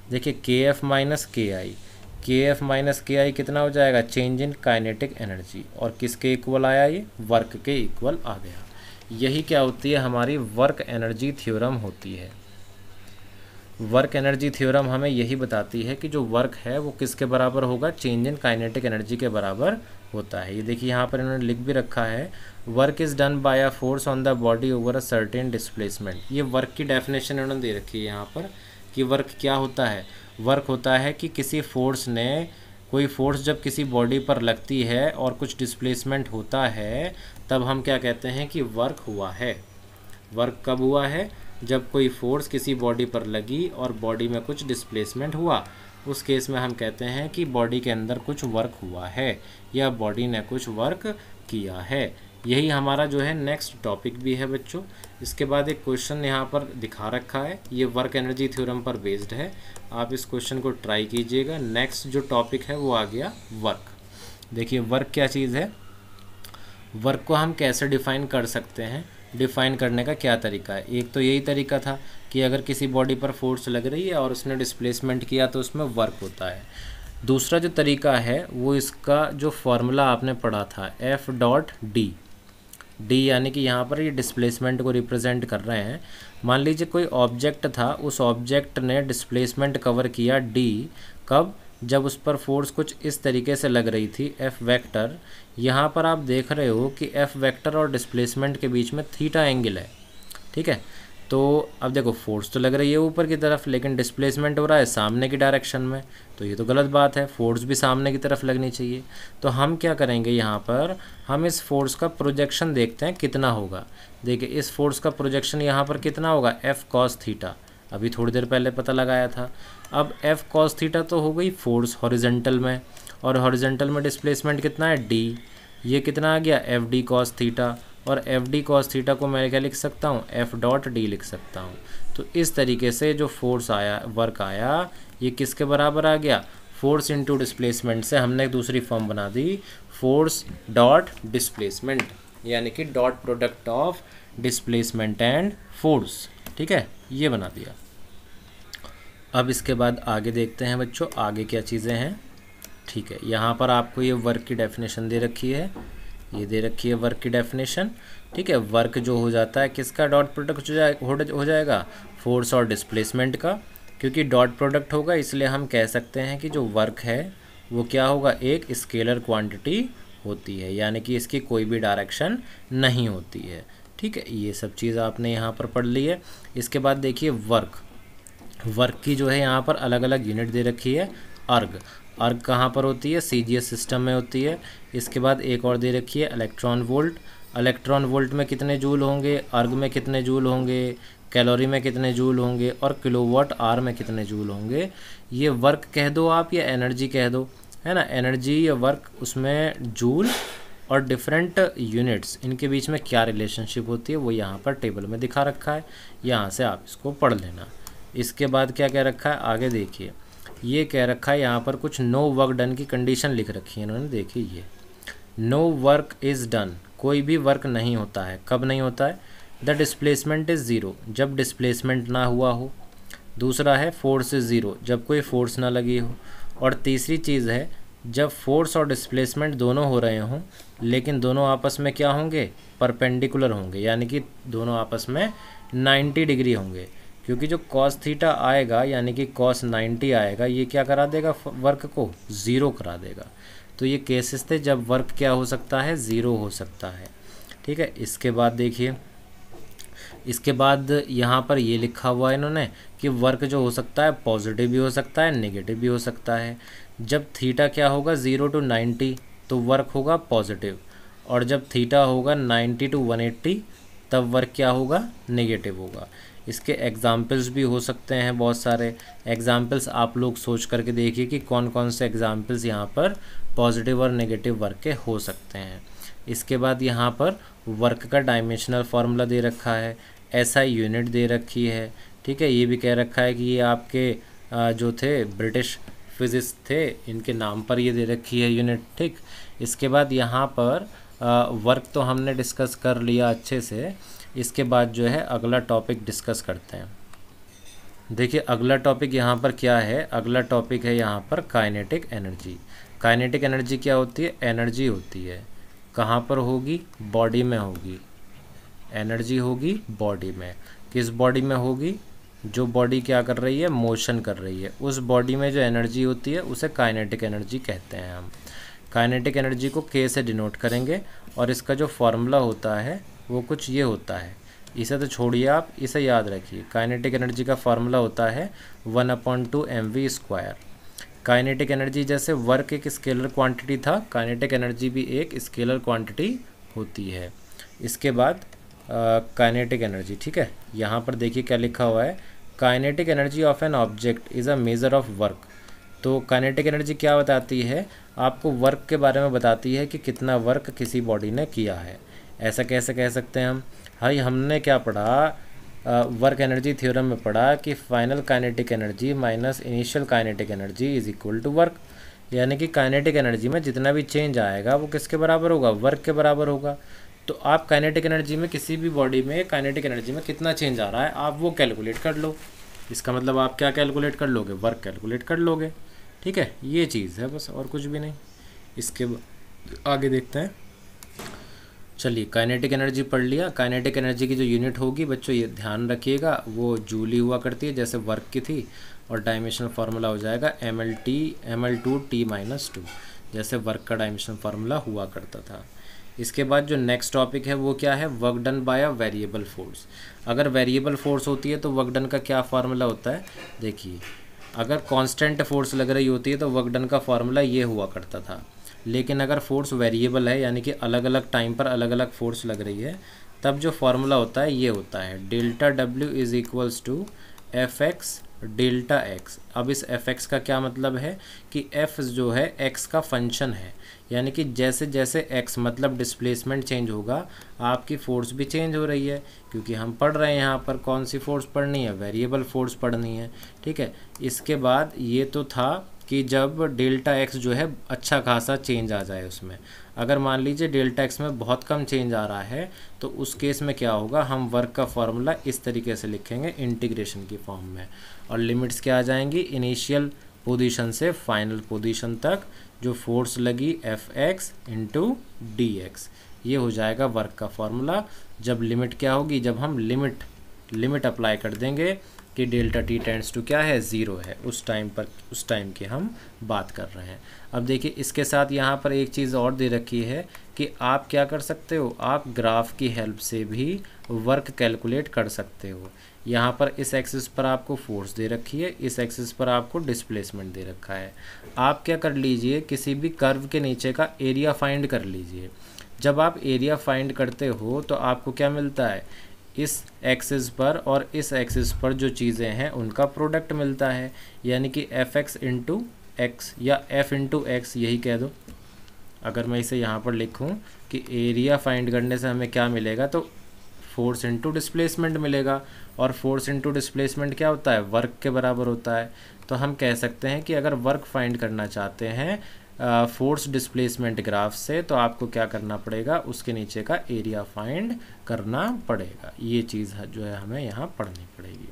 देखिए के एफ माइनस के आई के एफ माइनस के आई कितना हो जाएगा चेंज इन काइनेटिक एनर्जी और किसके इक्वल आया ये वर्क के इक्वल आ गया यही क्या होती है हमारी वर्क एनर्जी थ्योरम होती है वर्क एनर्जी थ्योरम हमें यही बताती है कि जो वर्क है वो किसके बराबर होगा चेंज इन काइनेटिक एनर्जी के बराबर होता है ये देखिए यहाँ पर इन्होंने लिख भी रखा है work is done by a force on the body over a certain displacement ये वर्क की डेफिनेशन इन्होंने दे रखी है यहाँ पर कि वर्क क्या होता है वर्क होता है कि किसी फोर्स ने कोई फोर्स जब किसी बॉडी पर लगती है और कुछ डिस्प्लेसमेंट होता है तब हम क्या कहते हैं कि वर्क हुआ है वर्क कब हुआ है जब कोई फोर्स किसी बॉडी पर लगी और बॉडी में कुछ डिस्प्लेसमेंट हुआ उस केस में हम कहते हैं कि बॉडी के अंदर कुछ वर्क हुआ है या बॉडी ने कुछ वर्क किया है यही हमारा जो है नेक्स्ट टॉपिक भी है बच्चों इसके बाद एक क्वेश्चन यहाँ पर दिखा रखा है ये वर्क एनर्जी थ्योरम पर बेस्ड है आप इस क्वेश्चन को ट्राई कीजिएगा नेक्स्ट जो टॉपिक है वो आ गया वर्क देखिए वर्क क्या चीज़ है वर्क को हम कैसे डिफाइन कर सकते हैं डिफ़ाइन करने का क्या तरीका है एक तो यही तरीका था कि अगर किसी बॉडी पर फोर्स लग रही है और उसने डिस्प्लेसमेंट किया तो उसमें वर्क होता है दूसरा जो तरीका है वो इसका जो फार्मूला आपने पढ़ा था एफ डॉट डी डी यानी कि यहाँ पर ये डिस्प्लेसमेंट को रिप्रेजेंट कर रहे हैं मान लीजिए कोई ऑब्जेक्ट था उस ऑब्जेक्ट ने डिस्प्लेसमेंट कवर किया डी कब जब उस पर फोर्स कुछ इस तरीके से लग रही थी एफ वेक्टर यहाँ पर आप देख रहे हो कि एफ वेक्टर और डिस्प्लेसमेंट के बीच में थीटा एंगल है ठीक है तो अब देखो फोर्स तो लग रही है ऊपर की तरफ लेकिन डिस्प्लेसमेंट हो रहा है सामने की डायरेक्शन में तो ये तो गलत बात है फोर्स भी सामने की तरफ लगनी चाहिए तो हम क्या करेंगे यहाँ पर हम इस फोर्स का प्रोजेक्शन देखते हैं कितना होगा देखिए इस फोर्स का प्रोजेक्शन यहाँ पर कितना होगा एफ कॉस थीटा अभी थोड़ी देर पहले पता लगाया था अब एफ कॉस थीटा तो हो गई फोर्स हॉरिजेंटल में और हॉरिजेंटल में डिस्प्लेसमेंट कितना है डी ये कितना आ गया एफ डी कॉस थीटा और एफ डी कॉस थीटा को मैं क्या लिख सकता हूँ एफ डॉट डी लिख सकता हूँ तो इस तरीके से जो फोर्स आया वर्क आया ये किसके बराबर आ गया फोर्स इंटू डिस्प्लेसमेंट से हमने एक दूसरी फॉर्म बना दी फोर्स डॉट डिस्प्लेसमेंट यानी कि dot product of displacement and force ठीक है ये बना दिया अब इसके बाद आगे देखते हैं बच्चों आगे क्या चीज़ें हैं ठीक है यहाँ पर आपको ये वर्क की डेफिनेशन दे रखी है ये दे रखी है वर्क की डेफिनेशन ठीक है वर्क जो हो जाता है किसका डॉट प्रोडक्ट हो जाए हो जाएगा फोर्स और डिस्प्लेसमेंट का क्योंकि डॉट प्रोडक्ट होगा इसलिए हम कह सकते हैं कि जो वर्क है वो क्या होगा एक स्केलर क्वांटिटी होती है यानी कि इसकी कोई भी डायरेक्शन नहीं होती है ठीक है ये सब चीज़ आपने यहाँ पर पढ़ ली है इसके बाद देखिए वर्क वर्क की जो है यहाँ पर अलग अलग यूनिट दे रखी है अर्ग अर्ग कहाँ पर होती है सी सिस्टम में होती है इसके बाद एक और दे रखी है इलेक्ट्रॉन वोल्ट इलेक्ट्रॉन वोल्ट में कितने जूल होंगे अर्ग में कितने जूल होंगे कैलोरी में कितने जूल होंगे और किलोवाट आर में कितने जूल होंगे ये वर्क कह दो आप या एनर्जी कह दो है ना एनर्जी या वर्क उसमें जूल और डिफरेंट यूनिट्स इनके बीच में क्या रिलेशनशिप होती है वो यहाँ पर टेबल में दिखा रखा है यहाँ से आप इसको पढ़ लेना इसके बाद क्या कह रखा है आगे देखिए ये कह रखा है यहाँ पर कुछ नो वर्क डन की कंडीशन लिख रखी है इन्होंने देखिए ये नो वर्क इज़ डन कोई भी वर्क नहीं होता है कब नहीं होता है द डिस्प्लेसमेंट इज़ ज़ीरो जब डिस्प्लेसमेंट ना हुआ हो दूसरा है फोर्स इज़ ज़ीरो जब कोई फोर्स ना लगी हो और तीसरी चीज़ है जब फोर्स और डिस्प्लेसमेंट दोनों हो रहे हों लेकिन दोनों आपस में क्या होंगे परपेंडिकुलर होंगे यानी कि दोनों आपस में 90 डिग्री होंगे क्योंकि जो कॉस थीटा आएगा यानी कि कॉस 90 आएगा ये क्या करा देगा वर्क को ज़ीरो करा देगा तो ये केसेस थे जब वर्क क्या हो सकता है ज़ीरो हो सकता है ठीक है इसके बाद देखिए इसके बाद यहाँ पर ये लिखा हुआ है इन्होंने कि वर्क जो हो सकता है पॉजिटिव भी हो सकता है नेगेटिव भी हो सकता है जब थीटा क्या होगा ज़ीरो टू नाइन्टी तो वर्क होगा पॉजिटिव और जब थीटा होगा नाइन्टी टू वन एट्टी तब वर्क क्या होगा नेगेटिव होगा इसके एग्ज़ाम्पल्स भी हो सकते हैं बहुत सारे एग्ज़ाम्पल्स आप लोग सोच करके देखिए कि कौन कौन से एग्ज़ाम्पल्स यहाँ पर पॉजिटिव और नेगेटिव वर्क के हो सकते हैं इसके बाद यहाँ पर वर्क का डायमेंशनल फार्मूला दे रखा है ऐसा यूनिट दे रखी है ठीक है ये भी कह रखा है कि ये आपके जो थे ब्रिटिश फिजिक्स थे इनके नाम पर ये दे रखी है यूनिट ठीक इसके बाद यहाँ पर वर्क तो हमने डिस्कस कर लिया अच्छे से इसके बाद जो है अगला टॉपिक डिस्कस करते हैं देखिए अगला टॉपिक यहाँ पर क्या है अगला टॉपिक है यहाँ पर काइनेटिक एनर्जी काइनेटिक एनर्जी क्या होती है एनर्जी होती है कहाँ पर होगी बॉडी में होगी एनर्जी होगी बॉडी में किस बॉडी में होगी जो बॉडी क्या कर रही है मोशन कर रही है उस बॉडी में जो एनर्जी होती है उसे काइनेटिक एनर्जी कहते हैं हम काइनेटिक एनर्जी को के से डिनोट करेंगे और इसका जो फार्मूला होता है वो कुछ ये होता है इसे तो छोड़िए आप इसे याद रखिए काइनेटिक एनर्जी का फार्मूला होता है one upon two M V square kinetic energy जैसे वर्क एक स्केलर क्वांटिटी था काइनेटिक एनर्जी भी एक स्केलर क्वांटिटी होती है इसके बाद काइनेटिक एनर्जी ठीक है यहाँ पर देखिए क्या लिखा हुआ है kinetic energy of an object is a measure of work तो काइनेटिक एनर्जी क्या बताती है आपको वर्क के बारे में बताती है कि कितना वर्क किसी बॉडी ने किया है ऐसा कैसे कह सकते हैं हम भाई हमने क्या पढ़ा वर्क एनर्जी थ्योरम में पढ़ा कि final kinetic energy minus initial kinetic energy is equal to work यानी कि काइनेटिक एनर्जी में जितना भी चेंज आएगा वो किसके बराबर होगा वर्क के बराबर होगा तो आप काइनेटिक एनर्जी में किसी भी बॉडी में काइनेटिक एनर्जी में कितना चेंज आ रहा है आप वो कैलकुलेट कर लो इसका मतलब आप क्या कैलकुलेट कर लोगे वर्क कैलकुलेट कर लोगे ठीक है ये चीज़ है बस और कुछ भी नहीं इसके आगे देखते हैं चलिए काइनेटिक एनर्जी पढ़ लिया काइनेटिक एनर्जी की जो यूनिट होगी बच्चों ये ध्यान रखिएगा वो जूली हुआ करती है जैसे वर्क की थी और डायमेंशनल फार्मूला हो जाएगा M L T M L two T minus two जैसे वर्क का डायमेंशनल फार्मूला हुआ करता था इसके बाद जो नेक्स्ट टॉपिक है वो क्या है work done by a variable force अगर वेरिएबल फोर्स होती है तो वर्क डन का क्या फार्मूला होता है देखिए अगर कांस्टेंट फोर्स लग रही होती है तो वर्क डन का फार्मूला ये हुआ करता था लेकिन अगर फोर्स वेरिएबल है यानी कि अलग अलग टाइम पर अलग अलग फोर्स लग रही है तब जो फार्मूला होता है ये होता है delta W is equals to F X delta X अब इस एफ एक्स का क्या मतलब है कि एफ जो है एक्स का फंक्शन है यानी कि जैसे जैसे एक्स मतलब डिस्प्लेसमेंट चेंज होगा आपकी फ़ोर्स भी चेंज हो रही है क्योंकि हम पढ़ रहे हैं यहाँ पर कौन सी फ़ोर्स पढ़नी है वेरिएबल फ़ोर्स पढ़नी है ठीक है इसके बाद ये तो था कि जब डेल्टा एक्स जो है अच्छा खासा चेंज आ जाए उसमें अगर मान लीजिए डेल्टा एक्स में बहुत कम चेंज आ रहा है तो उस केस में क्या होगा हम वर्क का फार्मूला इस तरीके से लिखेंगे इंटीग्रेशन की फॉर्म में और लिमिट्स क्या आ जाएंगी इनिशियल पोजीशन से फाइनल पोजीशन तक जो फोर्स लगी F X into D X ये हो जाएगा वर्क का फार्मूला जब लिमिट क्या होगी जब हम लिमिट लिमिट अप्लाई कर देंगे कि डेल्टा टी टेंड्स टू क्या है ज़ीरो है उस टाइम पर उस टाइम की हम बात कर रहे हैं अब देखिए इसके साथ यहाँ पर एक चीज़ और दे रखी है कि आप क्या कर सकते हो आप ग्राफ की हेल्प से भी वर्क कैलकुलेट कर सकते हो यहाँ पर इस एक्सिस पर आपको फोर्स दे रखी है इस एक्सिस पर आपको डिस्प्लेसमेंट दे रखा है आप क्या कर लीजिए किसी भी कर्व के नीचे का एरिया फाइंड कर लीजिए जब आप एरिया फाइंड करते हो तो आपको क्या मिलता है इस एक्सिस पर और इस एक्सिस पर जो चीज़ें हैं उनका प्रोडक्ट मिलता है यानी कि एफ एक्स इंटू एक्स या एफ इंटू एक्स यही कह दो अगर मैं इसे यहाँ पर लिखूँ कि एरिया फाइंड करने से हमें क्या मिलेगा तो फोर्स इंटू डिस्प्लेसमेंट मिलेगा और फोर्स इंटू डिस्प्लेसमेंट क्या होता है वर्क के बराबर होता है तो हम कह सकते हैं कि अगर वर्क फाइंड करना चाहते हैं फोर्स डिस्प्लेसमेंट ग्राफ से तो आपको क्या करना पड़ेगा उसके नीचे का एरिया फाइंड करना पड़ेगा ये चीज़ जो है हमें यहाँ पढ़नी पड़ेगी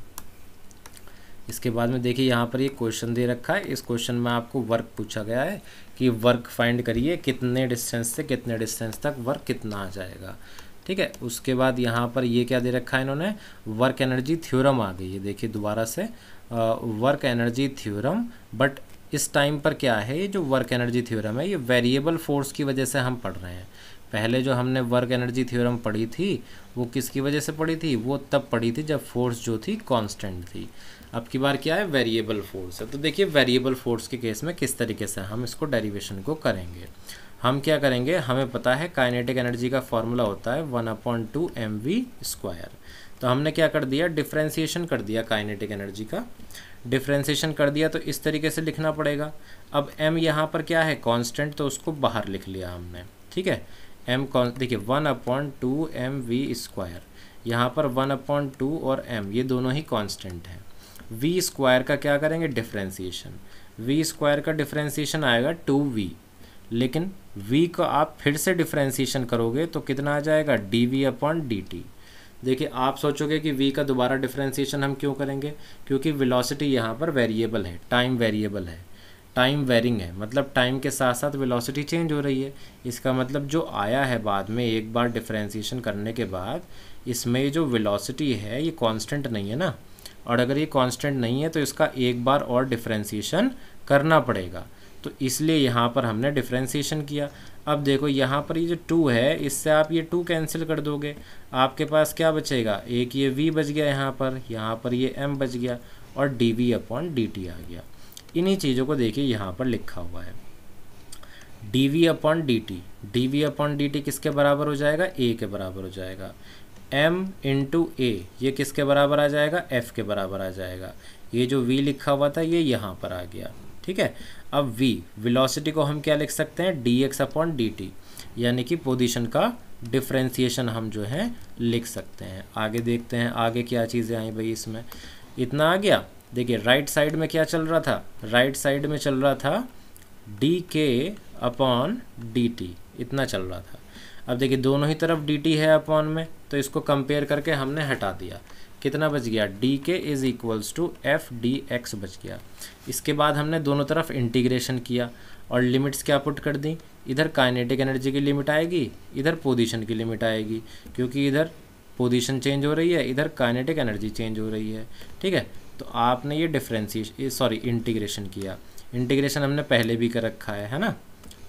इसके बाद में देखिए यहाँ पर ये यह क्वेश्चन दे रखा है इस क्वेश्चन में आपको वर्क पूछा गया है कि वर्क फाइंड करिए कितने डिस्टेंस से कितने डिस्टेंस तक वर्क कितना आ जाएगा ठीक है उसके बाद यहाँ पर ये क्या दे रखा है इन्होंने वर्क एनर्जी थ्योरम आ गई है देखिए दोबारा से वर्क एनर्जी थ्योरम बट इस टाइम पर क्या है ये जो वर्क एनर्जी थ्योरम है ये वेरिएबल फोर्स की वजह से हम पढ़ रहे हैं पहले जो हमने वर्क एनर्जी थ्योरम पढ़ी थी वो किसकी वजह से पढ़ी थी वो तब पढ़ी थी जब फोर्स जो थी कांस्टेंट थी अब की बार क्या है वेरिएबल फोर्स है तो देखिए वेरिएबल फोर्स के केस में किस तरीके से हम इसको डेरिवेशन को करेंगे हम क्या करेंगे हमें पता है काइनेटिक एनर्जी का फॉर्मूला होता है one upon two M V square तो हमने क्या कर दिया डिफ्रेंसीशन कर दिया काइनेटिक एनर्जी का डिफ्रेंसीशन कर दिया तो इस तरीके से लिखना पड़ेगा अब m यहाँ पर क्या है कांस्टेंट तो उसको बाहर लिख लिया हमने ठीक है m कॉन् देखिए one upon two M V square यहाँ पर वन अपॉइंट टू और m ये दोनों ही कांस्टेंट हैं वी स्क्वायर का क्या करेंगे डिफ्रेंसीशन वी स्क्वायर का डिफ्रेंसीशन आएगा टू वी लेकिन वी का आप फिर से डिफ्रेंसीशन करोगे तो कितना आ जाएगा D V upon D T देखिए आप सोचोगे कि v का दोबारा डिफ्रेंसीशन हम क्यों करेंगे क्योंकि विलोसिटी यहाँ पर वेरिएबल है टाइम वेरिएबल है टाइम वेरिंग है मतलब टाइम के साथ साथ विलोसिटी चेंज हो रही है इसका मतलब जो आया है बाद में एक बार डिफ्रेंसीशन करने के बाद इसमें जो विलोसिटी है ये कॉन्स्टेंट नहीं है ना और अगर ये कॉन्स्टेंट नहीं है तो इसका एक बार और डिफ्रेंसीशन करना पड़ेगा तो इसलिए यहाँ पर हमने डिफ्रेंसीशन किया अब देखो यहाँ पर ये जो टू है इससे आप ये टू कैंसिल कर दोगे आपके पास क्या बचेगा एक ये वी बच गया यहाँ पर यहाँ पर ये एम बच गया और D V upon D T आ गया इन्हीं चीज़ों को देखिए यहाँ पर लिखा हुआ है D V upon D T D V upon D T किसके बराबर हो जाएगा ए के बराबर हो जाएगा एम इंटू ए ये किसके बराबर आ जाएगा एफ़ के बराबर आ जाएगा ये जो वी लिखा हुआ था ये यहाँ पर आ गया ठीक है अब v वेलोसिटी को हम क्या लिख सकते हैं D X upon D T यानी कि पोजीशन का डिफ्रेंसीशन हम जो है लिख सकते हैं आगे देखते हैं आगे क्या चीज़ें आई भाई इसमें इतना आ गया देखिए राइट साइड में क्या चल रहा था राइट साइड में चल रहा था डी के अपॉन डी टी इतना चल रहा था अब देखिए दोनों ही तरफ डी टी है अपॉन में तो इसको कंपेयर करके हमने हटा दिया कितना बच गया D K is equals to F D X बच गया इसके बाद हमने दोनों तरफ इंटीग्रेशन किया और लिमिट्स क्या पुट कर दी इधर काइनेटिक एनर्जी की लिमिट आएगी इधर पोजीशन की लिमिट आएगी क्योंकि इधर पोजीशन चेंज हो रही है इधर काइनेटिक एनर्जी चेंज हो रही है ठीक है तो आपने ये डिफ्रेंसी सॉरी इंटीग्रेशन किया इंटीग्रेशन हमने पहले भी कर रखा है है ना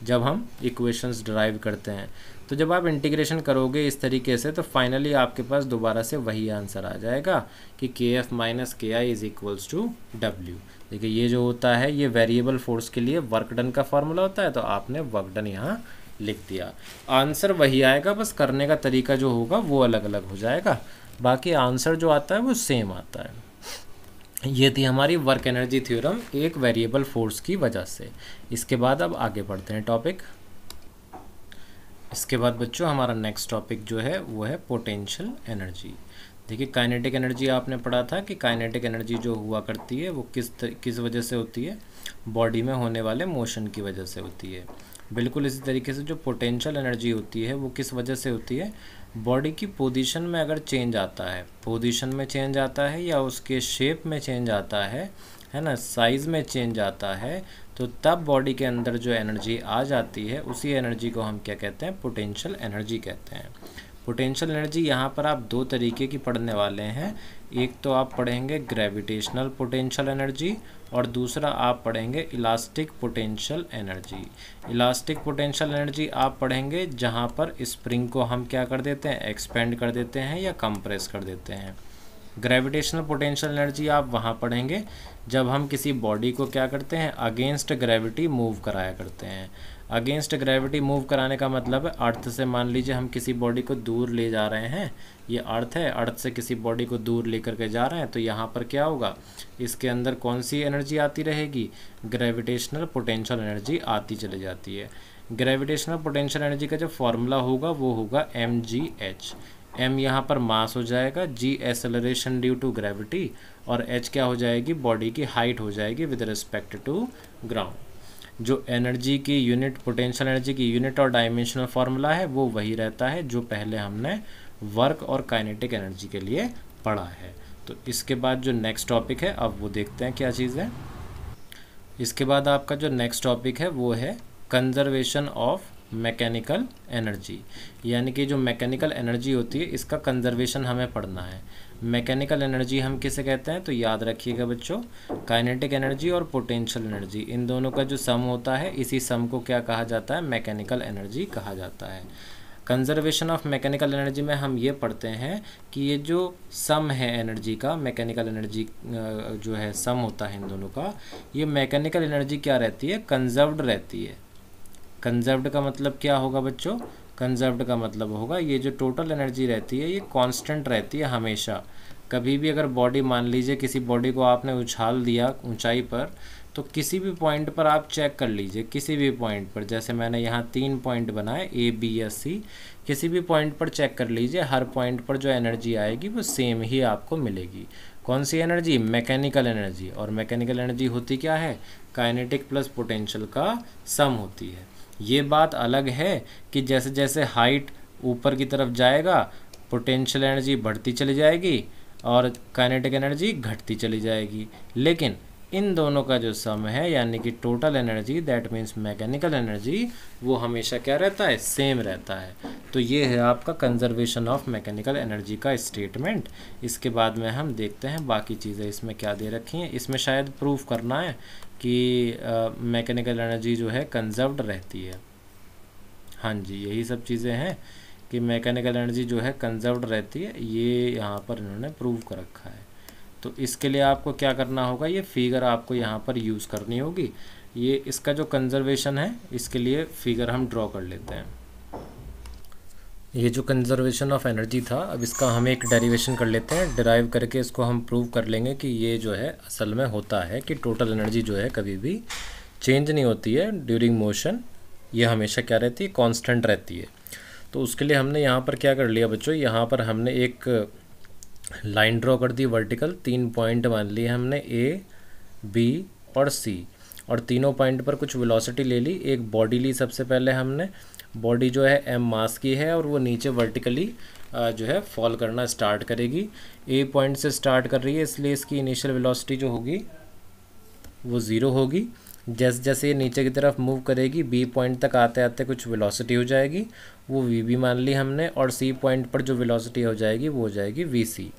जब हम इक्वेशंस ड्राइव करते हैं तो जब आप इंटीग्रेशन करोगे इस तरीके से तो फाइनली आपके पास दोबारा से वही आंसर आ जाएगा कि के F minus K I is equals to W देखिए ये जो होता है ये वेरिएबल फोर्स के लिए वर्क डन का फॉर्मूला होता है तो आपने वर्क डन यहाँ लिख दिया आंसर वही आएगा बस करने का तरीका जो होगा वो अलग अलग हो जाएगा बाकी आंसर जो आता है वो सेम आता है ये थी हमारी वर्क एनर्जी थ्योरम एक वेरिएबल फोर्स की वजह से इसके बाद अब आगे बढ़ते हैं टॉपिक इसके बाद बच्चों हमारा नेक्स्ट टॉपिक जो है वो है पोटेंशियल एनर्जी देखिए काइनेटिक एनर्जी आपने पढ़ा था कि काइनेटिक एनर्जी जो हुआ करती है वो किस तर, किस वजह से होती है बॉडी में होने वाले मोशन की वजह से होती है बिल्कुल इसी तरीके से जो पोटेंशियल एनर्जी होती है वो किस वजह से होती है बॉडी की पोजीशन में अगर चेंज आता है पोजीशन में चेंज आता है या उसके शेप में चेंज आता है है ना साइज़ में चेंज आता है तो तब बॉडी के अंदर जो एनर्जी आ जाती है उसी एनर्जी को हम क्या कहते हैं पोटेंशियल एनर्जी कहते हैं पोटेंशियल एनर्जी यहाँ पर आप दो तरीके की पढ़ने वाले हैं एक तो आप पढ़ेंगे ग्रेविटेशनल पोटेंशियल एनर्जी और दूसरा आप पढ़ेंगे elastic potential energy elastic potential energy आप पढ़ेंगे जहाँ पर स्प्रिंग को हम क्या कर देते हैं एक्सपेंड कर देते हैं या कंप्रेस कर देते हैं ग्रेविटेशनल पोटेंशियल एनर्जी आप वहाँ पढ़ेंगे जब हम किसी बॉडी को क्या करते हैं अगेंस्ट ग्रेविटी मूव कराया करते हैं अगेंस्ट ग्रेविटी मूव कराने का मतलब है अर्थ से मान लीजिए हम किसी बॉडी को दूर ले जा रहे हैं ये अर्थ है अर्थ से किसी बॉडी को दूर लेकर के जा रहे हैं तो यहाँ पर क्या होगा इसके अंदर कौन सी एनर्जी आती रहेगी ग्रेविटेशनल पोटेंशियल एनर्जी आती चली जाती है ग्रेविटेशनल पोटेंशियल एनर्जी का जो फॉर्मूला होगा वो होगा एम जी एच एम यहाँ पर मास हो जाएगा G acceleration due to gravity और एच क्या हो जाएगी बॉडी की हाइट हो जाएगी विद रिस्पेक्ट टू ग्राउंड जो एनर्जी की यूनिट पोटेंशियल एनर्जी की यूनिट और डायमेंशनल फार्मूला है वो वही रहता है जो पहले हमने वर्क और काइनेटिक एनर्जी के लिए पढ़ा है तो इसके बाद जो नेक्स्ट टॉपिक है अब वो देखते हैं क्या चीज़ है इसके बाद आपका जो नेक्स्ट टॉपिक है वो है कंजर्वेशन ऑफ मैकेनिकल एनर्जी यानी कि जो मैकेनिकल एनर्जी होती है इसका कंजर्वेशन हमें पढ़ना है मैकेनिकल एनर्जी हम किसे कहते हैं तो याद रखिएगा बच्चों काइनेटिक एनर्जी और पोटेंशियल एनर्जी इन दोनों का जो सम होता है इसी सम को क्या कहा जाता है मैकेनिकल एनर्जी कहा जाता है कंजर्वेशन ऑफ मैकेनिकल एनर्जी में हम ये पढ़ते हैं कि ये जो सम है एनर्जी का मैकेनिकल एनर्जी जो है सम होता है इन दोनों का ये मैकेनिकल एनर्जी क्या रहती है कंजर्व्ड रहती है कंजर्व्ड का मतलब क्या होगा बच्चों कंजर्व्ड का मतलब होगा ये जो टोटल एनर्जी रहती है ये कांस्टेंट रहती है हमेशा कभी भी अगर बॉडी मान लीजिए किसी बॉडी को आपने उछाल दिया ऊंचाई पर तो किसी भी पॉइंट पर आप चेक कर लीजिए किसी भी पॉइंट पर जैसे मैंने यहाँ तीन पॉइंट बनाए ए बी एस सी किसी भी पॉइंट पर चेक कर लीजिए हर पॉइंट पर जो एनर्जी आएगी वो सेम ही आपको मिलेगी कौन सी एनर्जी मैकेनिकल एनर्जी और मैकेनिकल एनर्जी होती क्या है काइनेटिक प्लस पोटेंशियल का सम होती है ये बात अलग है कि जैसे जैसे हाइट ऊपर की तरफ जाएगा पोटेंशियल एनर्जी बढ़ती चली जाएगी और काइनेटिक एनर्जी घटती चली जाएगी लेकिन इन दोनों का जो सम है यानी कि total energy that means mechanical energy वो हमेशा क्या रहता है सेम रहता है तो ये है आपका कंजर्वेशन ऑफ मैकेनिकल एनर्जी का स्टेटमेंट इसके बाद में हम देखते हैं बाकी चीज़ें इसमें क्या दे रखी हैं इसमें शायद प्रूफ करना है कि मैकेनिकल एनर्जी जो है कंजर्व्ड रहती है हाँ जी यही सब चीज़ें हैं कि मैकेनिकल एनर्जी जो है कंजर्व्ड रहती है ये यहाँ पर इन्होंने प्रूव कर रखा है तो इसके लिए आपको क्या करना होगा ये फिगर आपको यहाँ पर यूज़ करनी होगी ये इसका जो कंजर्वेशन है इसके लिए फिगर हम ड्रॉ कर लेते हैं ये जो कंजर्वेशन ऑफ एनर्जी था अब इसका हम एक डेरिवेशन कर लेते हैं डिराइव करके इसको हम प्रूव कर लेंगे कि ये जो है असल में होता है कि टोटल एनर्जी जो है कभी भी चेंज नहीं होती है ड्यूरिंग मोशन ये हमेशा क्या रहती है कांस्टेंट रहती है तो उसके लिए हमने यहाँ पर क्या कर लिया बच्चों यहाँ पर हमने एक लाइन ड्रॉ कर दी वर्टिकल तीन पॉइंट मान लिए हमने ए बी और सी और तीनों पॉइंट पर कुछ वेलोसिटी ले ली एक बॉडी ली सबसे पहले हमने बॉडी जो है एम मास की है और वो नीचे वर्टिकली जो है फॉल करना स्टार्ट करेगी ए पॉइंट से स्टार्ट कर रही है इसलिए इसकी इनिशियल वेलोसिटी जो होगी वो ज़ीरो होगी जैसे जैसे ये नीचे की तरफ मूव करेगी बी पॉइंट तक आते आते कुछ वेलोसिटी हो जाएगी वो वी बी मान ली हमने और सी पॉइंट पर जो वेलोसिटी हो जाएगी वो हो जाएगी वी सी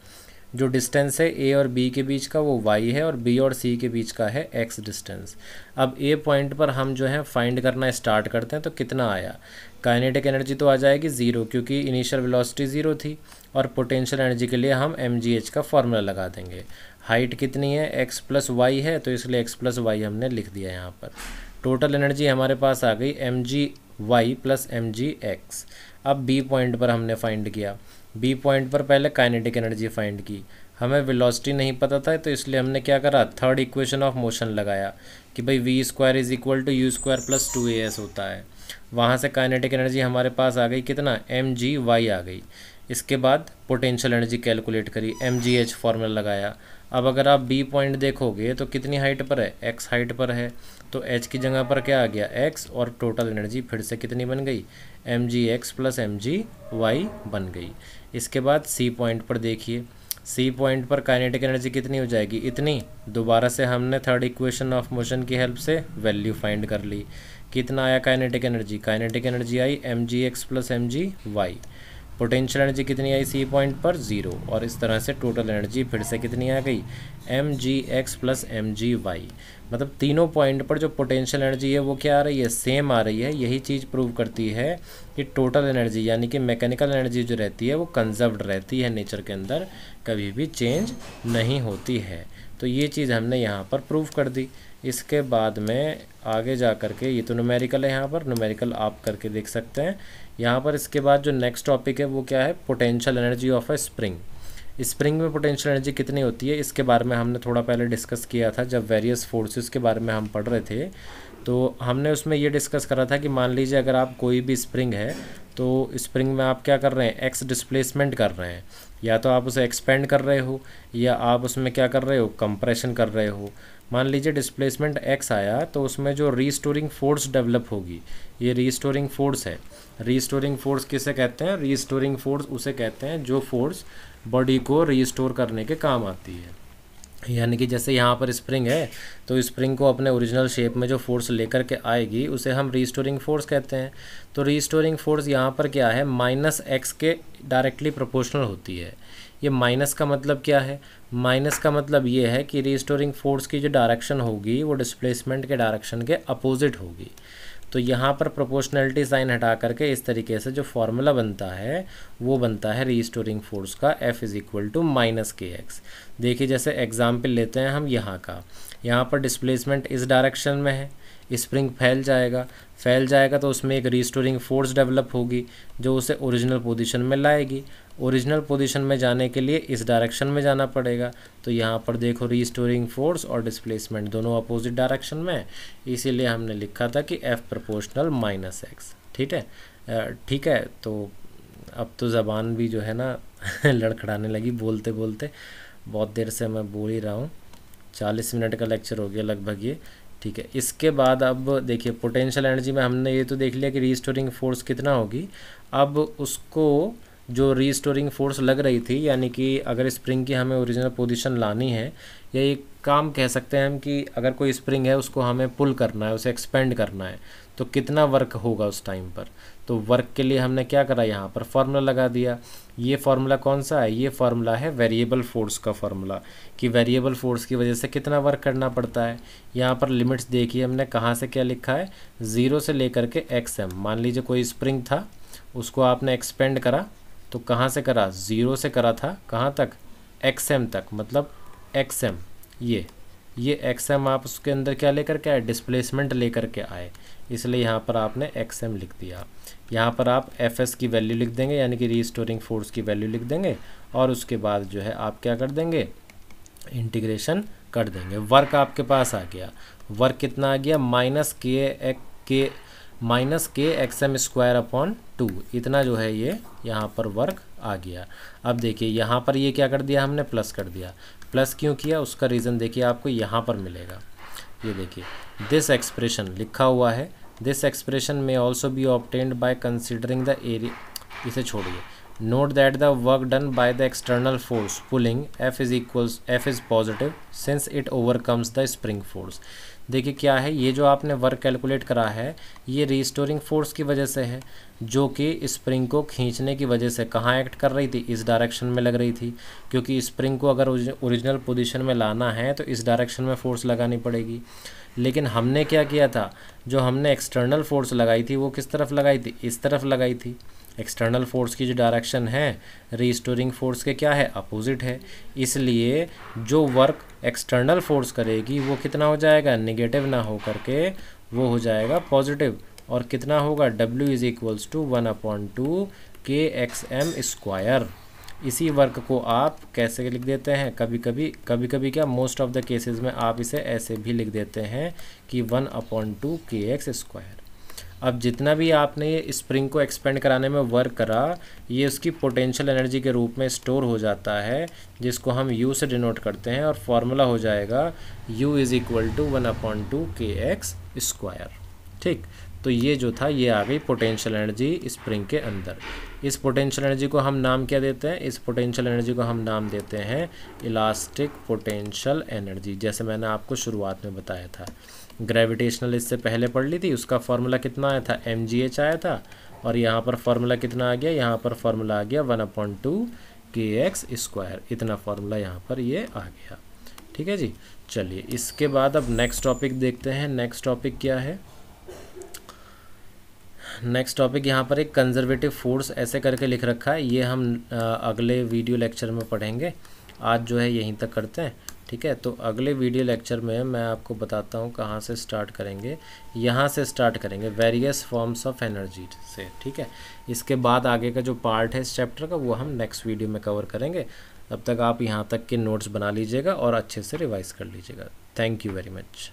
जो डिस्टेंस है ए और बी के बीच का वो वाई है और बी और सी के बीच का है एक्स डिस्टेंस अब ए पॉइंट पर हम जो है फाइंड करना स्टार्ट करते हैं तो कितना आया काइनेटिक एनर्जी तो आ जाएगी ज़ीरो क्योंकि इनिशियल वेलोसिटी ज़ीरो थी और पोटेंशियल एनर्जी के लिए हम एम का फार्मूला लगा देंगे हाइट कितनी है एक्स प्लस वाई है तो इसलिए एक्स प्लस वाई हमने लिख दिया यहाँ पर टोटल एनर्जी हमारे पास आ गई M G Y plus M G X अब बी पॉइंट पर हमने फाइंड किया बी पॉइंट पर पहले काइनेटिक एनर्जी फाइंड की हमें वेलोसिटी नहीं पता था तो इसलिए हमने क्या करा थर्ड इक्वेशन ऑफ मोशन लगाया कि भाई V square is equal to U square plus two A S होता है वहाँ से काइनेटिक एनर्जी हमारे पास आ गई कितना एम जी वाई आ गई इसके बाद पोटेंशियल एनर्जी कैलकुलेट करी एम जी एच फॉर्मूला लगाया अब अगर आप बी पॉइंट देखोगे तो कितनी हाइट पर है एक्स हाइट पर है तो एच की जगह पर क्या आ गया एक्स और टोटल एनर्जी फिर से कितनी बन गई M G X plus M G Y बन गई इसके बाद सी पॉइंट पर देखिए सी पॉइंट पर काइनेटिक एनर्जी कितनी हो जाएगी इतनी दोबारा से हमने थर्ड इक्वेशन ऑफ मोशन की हेल्प से वैल्यू फाइंड कर ली कितना आया काइनेटिक एनर्जी काइनेटिक एनर्जी आई M G X plus M G Y potential energy कितनी आई सी पॉइंट पर ज़ीरो और इस तरह से टोटल एनर्जी फिर से कितनी आ गई M G X plus M G Y मतलब तीनों पॉइंट पर जो पोटेंशियल एनर्जी है वो क्या आ रही है सेम आ रही है यही चीज़ प्रूव करती है कि टोटल एनर्जी यानी कि मैकेनिकल एनर्जी जो रहती है वो कंजर्व्ड रहती है नेचर के अंदर कभी भी चेंज नहीं होती है तो ये चीज़ हमने यहाँ पर प्रूव कर दी इसके बाद में आगे जा कर के ये तो नुमेरिकल है यहाँ पर नुमेरिकल आप करके देख सकते हैं यहाँ पर इसके बाद जो नेक्स्ट टॉपिक है वो क्या है potential energy of a spring spring में पोटेंशियल एनर्जी कितनी होती है इसके बारे में हमने थोड़ा पहले डिस्कस किया था जब वेरियस फोर्सेस के बारे में हम पढ़ रहे थे तो हमने उसमें ये डिस्कस करा था कि मान लीजिए अगर आप कोई भी स्प्रिंग है तो स्प्रिंग में आप क्या कर रहे हैं एक्स डिस्प्लेसमेंट कर रहे हैं या तो आप उसे एक्सपेंड कर रहे हो या आप उसमें क्या कर रहे हो कंप्रेशन कर रहे हो मान लीजिए डिस्प्लेसमेंट एक्स आया तो उसमें जो रीस्टोरिंग फोर्स डेवलप होगी ये रीस्टोरिंग फोर्स है रीस्टोरिंग फोर्स किसे कहते हैं रीस्टोरिंग फोर्स उसे कहते हैं जो फोर्स बॉडी को रीस्टोर करने के काम आती है यानी कि जैसे यहाँ पर स्प्रिंग है तो स्प्रिंग को अपने ओरिजिनल शेप में जो फोर्स लेकर के आएगी उसे हम रीस्टोरिंग फोर्स कहते हैं तो रीस्टोरिंग फोर्स यहाँ पर क्या है माइनस एक्स के डायरेक्टली प्रोपोर्शनल होती है ये माइनस का मतलब क्या है माइनस का मतलब ये है कि रिस्टोरिंग फोर्स की जो डायरेक्शन होगी वो डिस्प्लेसमेंट के डायरेक्शन के अपोजिट होगी तो यहाँ पर प्रोपोर्शनैलिटी साइन हटा करके इस तरीके से जो फॉर्मूला बनता है वो बनता है रीस्टोरिंग फोर्स का F is equal to minus K X देखिए जैसे एग्जाम्पल लेते हैं हम यहाँ का यहाँ पर डिस्प्लेसमेंट इस डायरेक्शन में है स्प्रिंग फैल जाएगा फैल जाएगा तो उसमें एक रीस्टोरिंग फोर्स डेवलप होगी जो उसे ओरिजिनल पोजीशन में लाएगी ओरिजिनल पोजीशन में जाने के लिए इस डायरेक्शन में जाना पड़ेगा तो यहाँ पर देखो रीस्टोरिंग फोर्स और डिस्प्लेसमेंट दोनों अपोजिट डायरेक्शन में इसीलिए हमने लिखा था कि एफ प्रपोर्शनल माइनस एक्स ठीक है ठीक है तो अब तो ज़बान भी जो है ना [LAUGHS] लड़खड़ाने लगी बोलते बोलते बहुत देर से मैं बोल ही रहा हूँ चालीस मिनट का लेक्चर हो गया लगभग ये ठीक है इसके बाद अब देखिए पोटेंशियल एनर्जी में हमने ये तो देख लिया कि रीस्टोरिंग फोर्स कितना होगी अब उसको जो रीस्टोरिंग फोर्स लग रही थी यानी कि अगर स्प्रिंग की हमें ओरिजिनल पोजीशन लानी है या एक काम कह सकते हैं हम कि अगर कोई स्प्रिंग है उसको हमें पुल करना है उसे एक्सपेंड करना है तो कितना वर्क होगा उस टाइम पर तो वर्क के लिए हमने क्या करा यहाँ पर फार्मूला लगा दिया ये फार्मूला कौन सा है ये फार्मूला है वेरिएबल फोर्स का फार्मूला कि वेरिएबल फोर्स की वजह से कितना वर्क करना पड़ता है यहाँ पर लिमिट्स देखिए हमने कहाँ से क्या लिखा है ज़ीरो से लेकर के एक्स एम मान लीजिए कोई स्प्रिंग था उसको आपने एक्सपेंड करा तो कहाँ से करा ज़ीरो से करा था कहाँ तक एक्स एम तक मतलब एक्स एम ये ये एक्स एम आप उसके अंदर क्या लेकर के आए डिस्प्लेसमेंट लेकर के आए इसलिए यहाँ पर आपने एक्स एम लिख दिया यहाँ पर आप एफ एस की वैल्यू लिख देंगे यानी कि रीस्टोरिंग फोर्स की वैल्यू लिख देंगे और उसके बाद जो है आप क्या कर देंगे इंटीग्रेशन कर देंगे वर्क आपके पास आ गया वर्क कितना आ गया माइनस के एक के minus K X M square upon two इतना जो है ये यहाँ पर वर्क आ गया अब देखिए यहाँ पर ये क्या कर दिया हमने प्लस कर दिया प्लस क्यों किया उसका रीज़न देखिए आपको यहाँ पर मिलेगा ये देखिए दिस एक्सप्रेशन लिखा हुआ है दिस एक्सप्रेशन में also be obtained by considering the area इसे छोड़िए note that the work done by the external force pulling F is equals F is positive since it overcomes the spring force देखिए क्या है ये जो आपने work calculate करा है ये रिस्टोरिंग फोर्स की वजह से है जो कि स्प्रिंग को खींचने की वजह से कहाँ एक्ट कर रही थी इस डायरेक्शन में लग रही थी क्योंकि स्प्रिंग को अगर ओरिजिनल पोजीशन में लाना है तो इस डायरेक्शन में फ़ोर्स लगानी पड़ेगी लेकिन हमने क्या किया था जो हमने एक्सटर्नल फोर्स लगाई थी वो किस तरफ लगाई थी इस तरफ लगाई थी एक्सटर्नल फोर्स की जो डायरेक्शन है रीस्टोरिंग फोर्स के क्या है अपोजिट है इसलिए जो वर्क एक्सटर्नल फोर्स करेगी वो कितना हो जाएगा निगेटिव ना हो करके वो हो जाएगा पॉजिटिव और कितना होगा W is equals to one upon two K X M square इसी वर्क को आप कैसे लिख देते हैं कभी कभी कभी कभी क्या मोस्ट ऑफ द केसेस में आप इसे ऐसे भी लिख देते हैं कि one upon two K X square अब जितना भी आपने स्प्रिंग को एक्सपेंड कराने में वर्क करा ये उसकी पोटेंशियल एनर्जी के रूप में स्टोर हो जाता है जिसको हम यू से डिनोट करते हैं और फॉर्मूला हो जाएगा U is equal to one upon two K X square ठीक तो ये जो था ये आ गई पोटेंशियल एनर्जी स्प्रिंग के अंदर इस पोटेंशियल एनर्जी को हम नाम क्या देते हैं इस पोटेंशियल एनर्जी को हम नाम देते हैं इलास्टिक पोटेंशियल एनर्जी जैसे मैंने आपको शुरुआत में बताया था ग्रेविटेशनल इससे पहले पढ़ ली थी उसका फार्मूला कितना आया था एम जी एच आया था और यहाँ पर फार्मूला कितना आ गया यहाँ पर फार्मूला आ गया one upon two K X square इतना फार्मूला यहाँ पर ये आ गया ठीक है जी चलिए इसके बाद अब नेक्स्ट टॉपिक देखते हैं नेक्स्ट टॉपिक क्या है नेक्स्ट टॉपिक यहाँ पर एक कंजर्वेटिव फोर्स ऐसे करके लिख रखा है ये हम अगले वीडियो लेक्चर में पढ़ेंगे आज जो है यहीं तक करते हैं ठीक है तो अगले वीडियो लेक्चर में मैं आपको बताता हूँ कहाँ से स्टार्ट करेंगे यहाँ से स्टार्ट करेंगे वेरियस फॉर्म्स ऑफ एनर्जी से ठीक है इसके बाद आगे का जो पार्ट है इस चैप्टर का वो हम नेक्स्ट वीडियो में कवर करेंगे तब तक आप यहाँ तक के नोट्स बना लीजिएगा और अच्छे से रिवाइज कर लीजिएगा थैंक यू वेरी मच